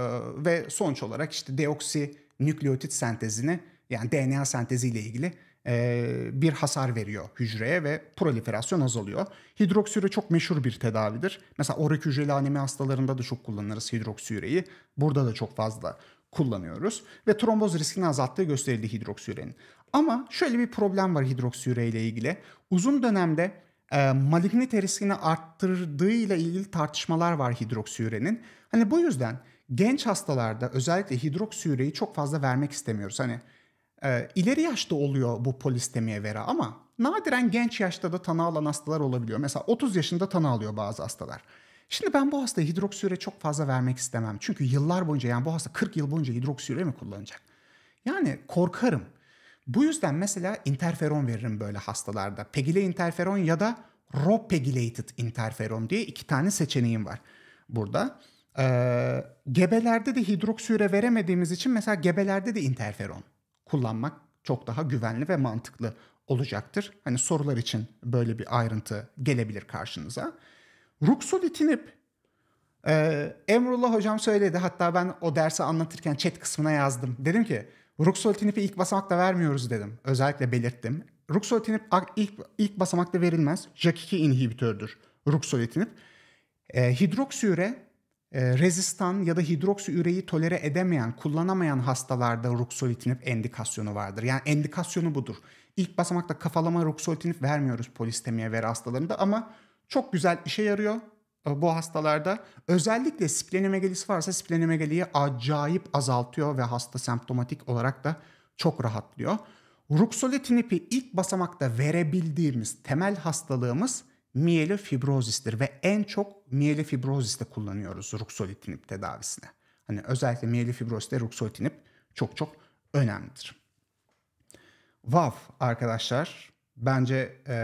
S1: ve sonuç olarak işte deoksi nükleotit sentezini yani DNA senteziyle ilgili e, bir hasar veriyor hücreye ve proliferasyon azalıyor. Hidroksüre çok meşhur bir tedavidir. Mesela orik hücreli anemi hastalarında da çok kullanırız hidroksüreyi. Burada da çok fazla kullanıyoruz ve tromboz riskini azalttığı gösterildi hidroksürenin. Ama şöyle bir problem var hidroksüreyle ilgili. Uzun dönemde e, malignite riskini arttırdığıyla ilgili tartışmalar var hidroksürenin. Hani bu yüzden genç hastalarda özellikle hidroksüreyi çok fazla vermek istemiyoruz. Hani e, ileri yaşta oluyor bu polistemiye vera ama nadiren genç yaşta da tanı alan hastalar olabiliyor. Mesela 30 yaşında tanı alıyor bazı hastalar. Şimdi ben bu hastaya hidroksüre çok fazla vermek istemem. Çünkü yıllar boyunca yani bu hasta 40 yıl boyunca hidroksüre mi kullanacak? Yani korkarım. Bu yüzden mesela interferon veririm böyle hastalarda. Pegile interferon ya da ropegylated interferon diye iki tane seçeneğim var burada. Ee, gebelerde de hidroksüre veremediğimiz için mesela gebelerde de interferon kullanmak çok daha güvenli ve mantıklı olacaktır. Hani sorular için böyle bir ayrıntı gelebilir karşınıza. Ruxolitinib ee, Emrullah hocam söyledi hatta ben o dersi anlatırken chat kısmına yazdım. Dedim ki Ruxolitinip'i ilk basamakta vermiyoruz dedim. Özellikle belirttim. Ruxolitinip ilk, ilk basamakta verilmez. JAK2 inhibitördür ruxolitinip. E, ee, hidroksüre e, rezistan ya da hidroksiüreyi tolere edemeyen, kullanamayan hastalarda ruxolitinip endikasyonu vardır. Yani endikasyonu budur. İlk basamakta kafalama ruxolitinip vermiyoruz polistemiye veri hastalarında ama çok güzel işe yarıyor. E, bu hastalarda özellikle splenomegalisi varsa splenomegaliy'i acayip azaltıyor ve hasta semptomatik olarak da çok rahatlıyor. Ruxoletinipi ilk basamakta verebildiğimiz temel hastalığımız miyelofibrozistir ve en çok miyelofibroziste kullanıyoruz ruxolitinib tedavisine. Hani özellikle miyelofibroziste ruxolitinib çok çok önemlidir. Vav arkadaşlar bence e,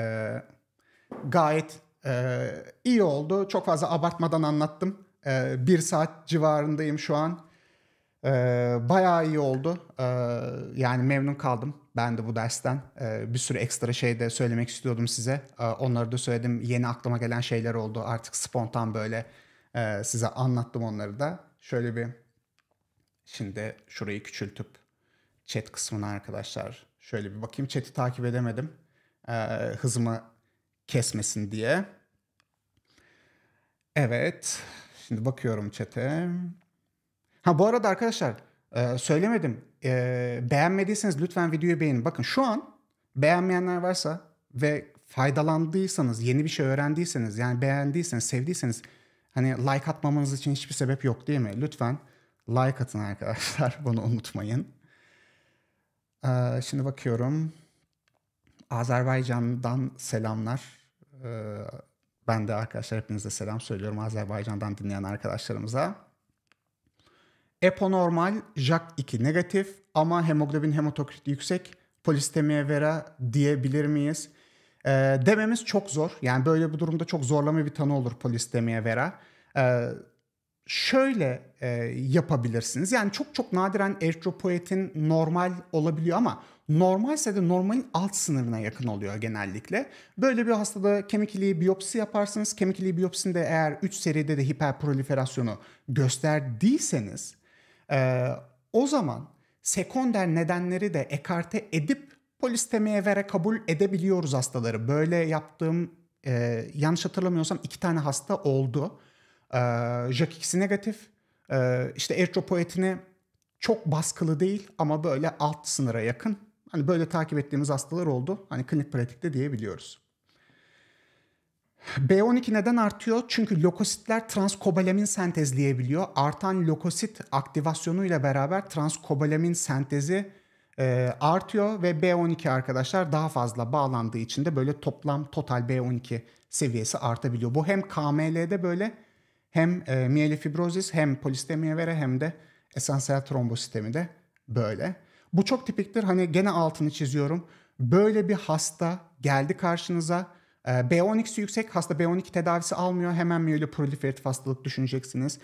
S1: gayet ee, iyi oldu. Çok fazla abartmadan anlattım. Ee, bir saat civarındayım şu an. Ee, bayağı iyi oldu. Ee, yani memnun kaldım ben de bu dersten. Ee, bir sürü ekstra şey de söylemek istiyordum size. Ee, onları da söyledim. Yeni aklıma gelen şeyler oldu. Artık spontan böyle e, size anlattım onları da. Şöyle bir şimdi şurayı küçültüp chat kısmına arkadaşlar şöyle bir bakayım. Chat'i takip edemedim. Ee, hızımı kesmesin diye. Evet. Şimdi bakıyorum çete. Ha bu arada arkadaşlar e, söylemedim. E, beğenmediyseniz lütfen videoyu beğenin. Bakın şu an beğenmeyenler varsa ve faydalandıysanız, yeni bir şey öğrendiyseniz, yani beğendiyseniz, sevdiyseniz hani like atmamanız için hiçbir sebep yok değil mi? Lütfen like atın arkadaşlar. Bunu unutmayın. Ee, şimdi bakıyorum. Azerbaycan'dan selamlar. Ee, ben de arkadaşlar hepinize selam söylüyorum Azerbaycan'dan dinleyen arkadaşlarımıza. Epo normal, JAK 2 negatif ama hemoglobin hemotokrit yüksek. Polistemiye vera diyebilir miyiz? Ee, dememiz çok zor. Yani böyle bir durumda çok zorlama bir tanı olur polistemiye vera. Ee, şöyle e, yapabilirsiniz. Yani çok çok nadiren eritropoetin normal olabiliyor ama Normalse de normalin alt sınırına yakın oluyor genellikle. Böyle bir hastada kemik iliği biyopsi yaparsınız. Kemik iliği biyopsisinde eğer 3 seride de hiperproliferasyonu gösterdiyseniz e, o zaman sekonder nedenleri de ekarte edip polistemiye vere kabul edebiliyoruz hastaları. Böyle yaptığım e, yanlış hatırlamıyorsam iki tane hasta oldu. E, Jakiksi negatif, e, işte eritropoetini çok baskılı değil ama böyle alt sınıra yakın Hani böyle takip ettiğimiz hastalar oldu. Hani klinik pratikte diyebiliyoruz. B12 neden artıyor? Çünkü lokositler transkobalamin sentezleyebiliyor. Artan lokosit aktivasyonuyla beraber transkobalamin sentezi e, artıyor ve B12 arkadaşlar daha fazla bağlandığı için de böyle toplam total B12 seviyesi artabiliyor. Bu hem KML'de böyle hem e, fibrozis, hem polistemiye vere hem de esansiyel trombositemi de böyle. Bu çok tipiktir. Hani gene altını çiziyorum. Böyle bir hasta geldi karşınıza. Ee, B12'si yüksek hasta B12 tedavisi almıyor. Hemen mi öyle proliferatif hastalık düşüneceksiniz.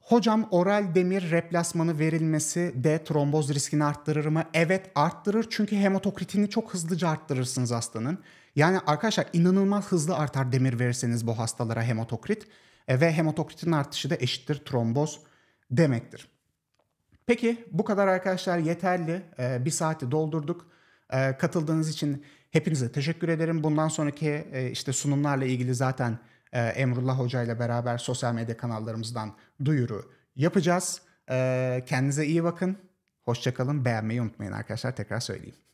S1: Hocam oral demir replasmanı verilmesi de tromboz riskini arttırır mı? Evet arttırır çünkü hematokritini çok hızlıca arttırırsınız hastanın. Yani arkadaşlar inanılmaz hızlı artar demir verirseniz bu hastalara hematokrit. E, ve hematokritin artışı da eşittir tromboz demektir. Peki bu kadar arkadaşlar yeterli. E, bir saati doldurduk. E, katıldığınız için hepinize teşekkür ederim. Bundan sonraki e, işte sunumlarla ilgili zaten e, Emrullah Hoca ile beraber sosyal medya kanallarımızdan duyuru yapacağız. E, kendinize iyi bakın. Hoşçakalın. Beğenmeyi unutmayın arkadaşlar. Tekrar söyleyeyim.